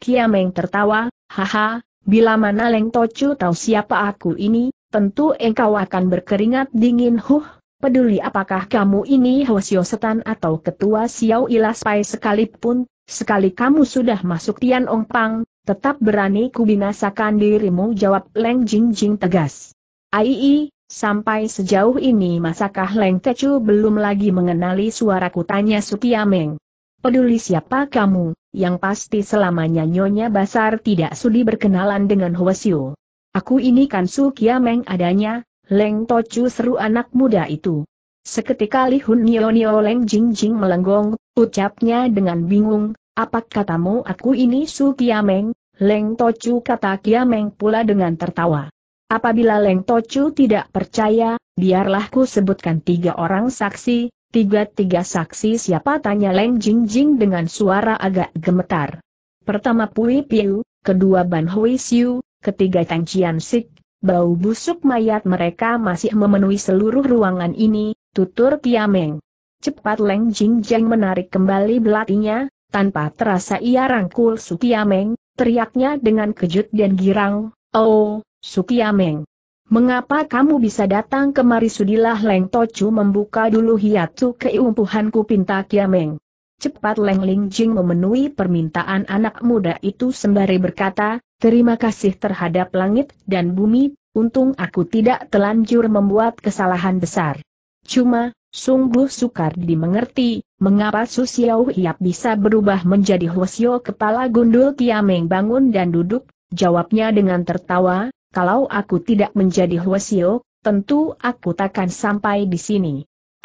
Kiameng tertawa, haha, bila mana Leng Tocu tahu siapa aku ini, tentu engkau akan berkeringat dingin huh, peduli apakah kamu ini Hwasyo Setan atau ketua Xiao Ilas Pai sekalipun, sekali kamu sudah masuk Tian Ong Pang, tetap berani kubinasakan dirimu jawab Leng Jing Jing tegas. Aii. Sampai sejauh ini masakah Leng Tecu belum lagi mengenali suaraku tanya Sukiameng. Peduli siapa kamu, yang pasti selamanya Nyonya Basar tidak sudi berkenalan dengan Hwasyu. Aku ini kan Sukiameng adanya, Leng Tocu seru anak muda itu. Seketika Li Hun Nio Nio Leng Jing Jing melenggong, ucapnya dengan bingung, apa katamu aku ini Su Meng, Leng Tocu kata Kiameng pula dengan tertawa. Apabila Leng Tochu tidak percaya, biarlah ku sebutkan tiga orang saksi, tiga-tiga saksi siapa tanya Leng Jingjing dengan suara agak gemetar. Pertama Pui Piu, kedua Ban Hui Siu, ketiga Tang Chian Sik, bau busuk mayat mereka masih memenuhi seluruh ruangan ini, tutur Piameng. Cepat Leng Jingjing menarik kembali belatinya, tanpa terasa ia rangkul Su Tiameng, teriaknya dengan kejut dan girang, Oh, Sukiameng. Mengapa kamu bisa datang kemari sudilah Leng Tocu membuka dulu hiatu keumpuhanku pinta Kiameng. Cepat Leng Ling Jing memenuhi permintaan anak muda itu sembari berkata, terima kasih terhadap langit dan bumi, untung aku tidak telanjur membuat kesalahan besar. Cuma, sungguh sukar dimengerti, mengapa Susiau Hiap bisa berubah menjadi Hwasyo kepala gundul Kiameng bangun dan duduk, jawabnya dengan tertawa, kalau aku tidak menjadi Huasio, tentu aku takkan sampai di sini.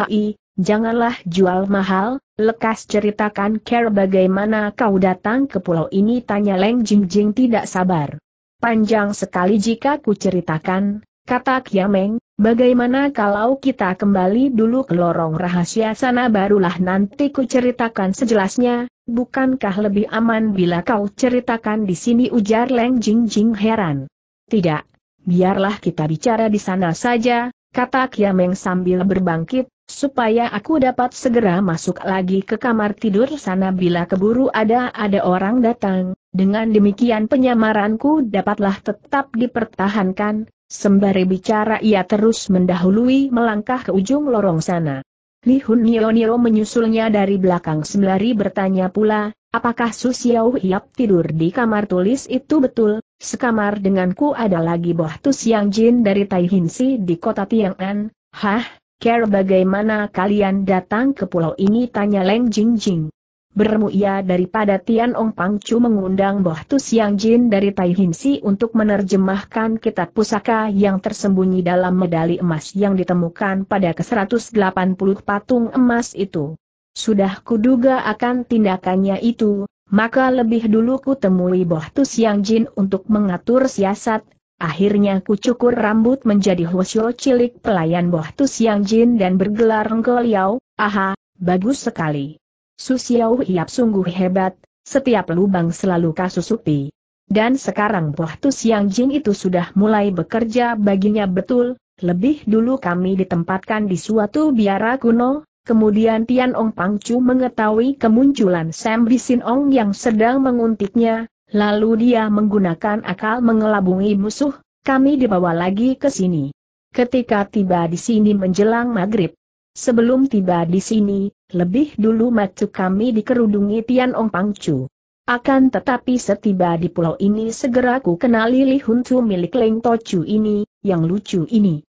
Ai, janganlah jual mahal, lekas ceritakan care bagaimana kau datang ke pulau ini tanya Leng Jingjing tidak sabar. Panjang sekali jika ku ceritakan, kata Kiameng, bagaimana kalau kita kembali dulu ke lorong rahasia sana barulah nanti ku ceritakan sejelasnya, bukankah lebih aman bila kau ceritakan di sini ujar Leng Jingjing heran. Tidak, biarlah kita bicara di sana saja, kata Kiameng sambil berbangkit, supaya aku dapat segera masuk lagi ke kamar tidur sana bila keburu ada-ada orang datang. Dengan demikian penyamaranku dapatlah tetap dipertahankan, sembari bicara ia terus mendahului melangkah ke ujung lorong sana. Li Hun Nio Nio menyusulnya dari belakang sembari bertanya pula, apakah Su Xiao Hiap tidur di kamar tulis itu betul? Sekamar denganku ada lagi Boh Tu Siang Jin dari Tai Hinsi di kota Tiang'an. Hah, care bagaimana kalian datang ke pulau ini tanya Leng Jing Jing. Bermu ia daripada Tian Ong Pangcu mengundang Boh Tu Siang Jin dari Tai Hinsi untuk menerjemahkan kitab pusaka yang tersembunyi dalam medali emas yang ditemukan pada ke-180 patung emas itu. Sudah kuduga akan tindakannya itu, maka lebih dulu ku temui Yang Jin untuk mengatur siasat, akhirnya ku cukur rambut menjadi hosyo cilik pelayan Bohtus Yang Jin dan bergelar Liao, aha, bagus sekali. Susiau Hiap sungguh hebat, setiap lubang selalu kasusupi. Dan sekarang Bohtus Yang Jin itu sudah mulai bekerja baginya betul, lebih dulu kami ditempatkan di suatu biara kuno, Kemudian Tian Ong Pangcu mengetahui kemunculan Sam Bisin Ong yang sedang menguntitnya, lalu dia menggunakan akal mengelabungi musuh, kami dibawa lagi ke sini. Ketika tiba di sini menjelang maghrib, sebelum tiba di sini, lebih dulu matu kami dikerudungi Tian Ong Pangcu. Akan tetapi setiba di pulau ini segera ku kenali Li Huntu milik Leng Tochu ini, yang lucu ini.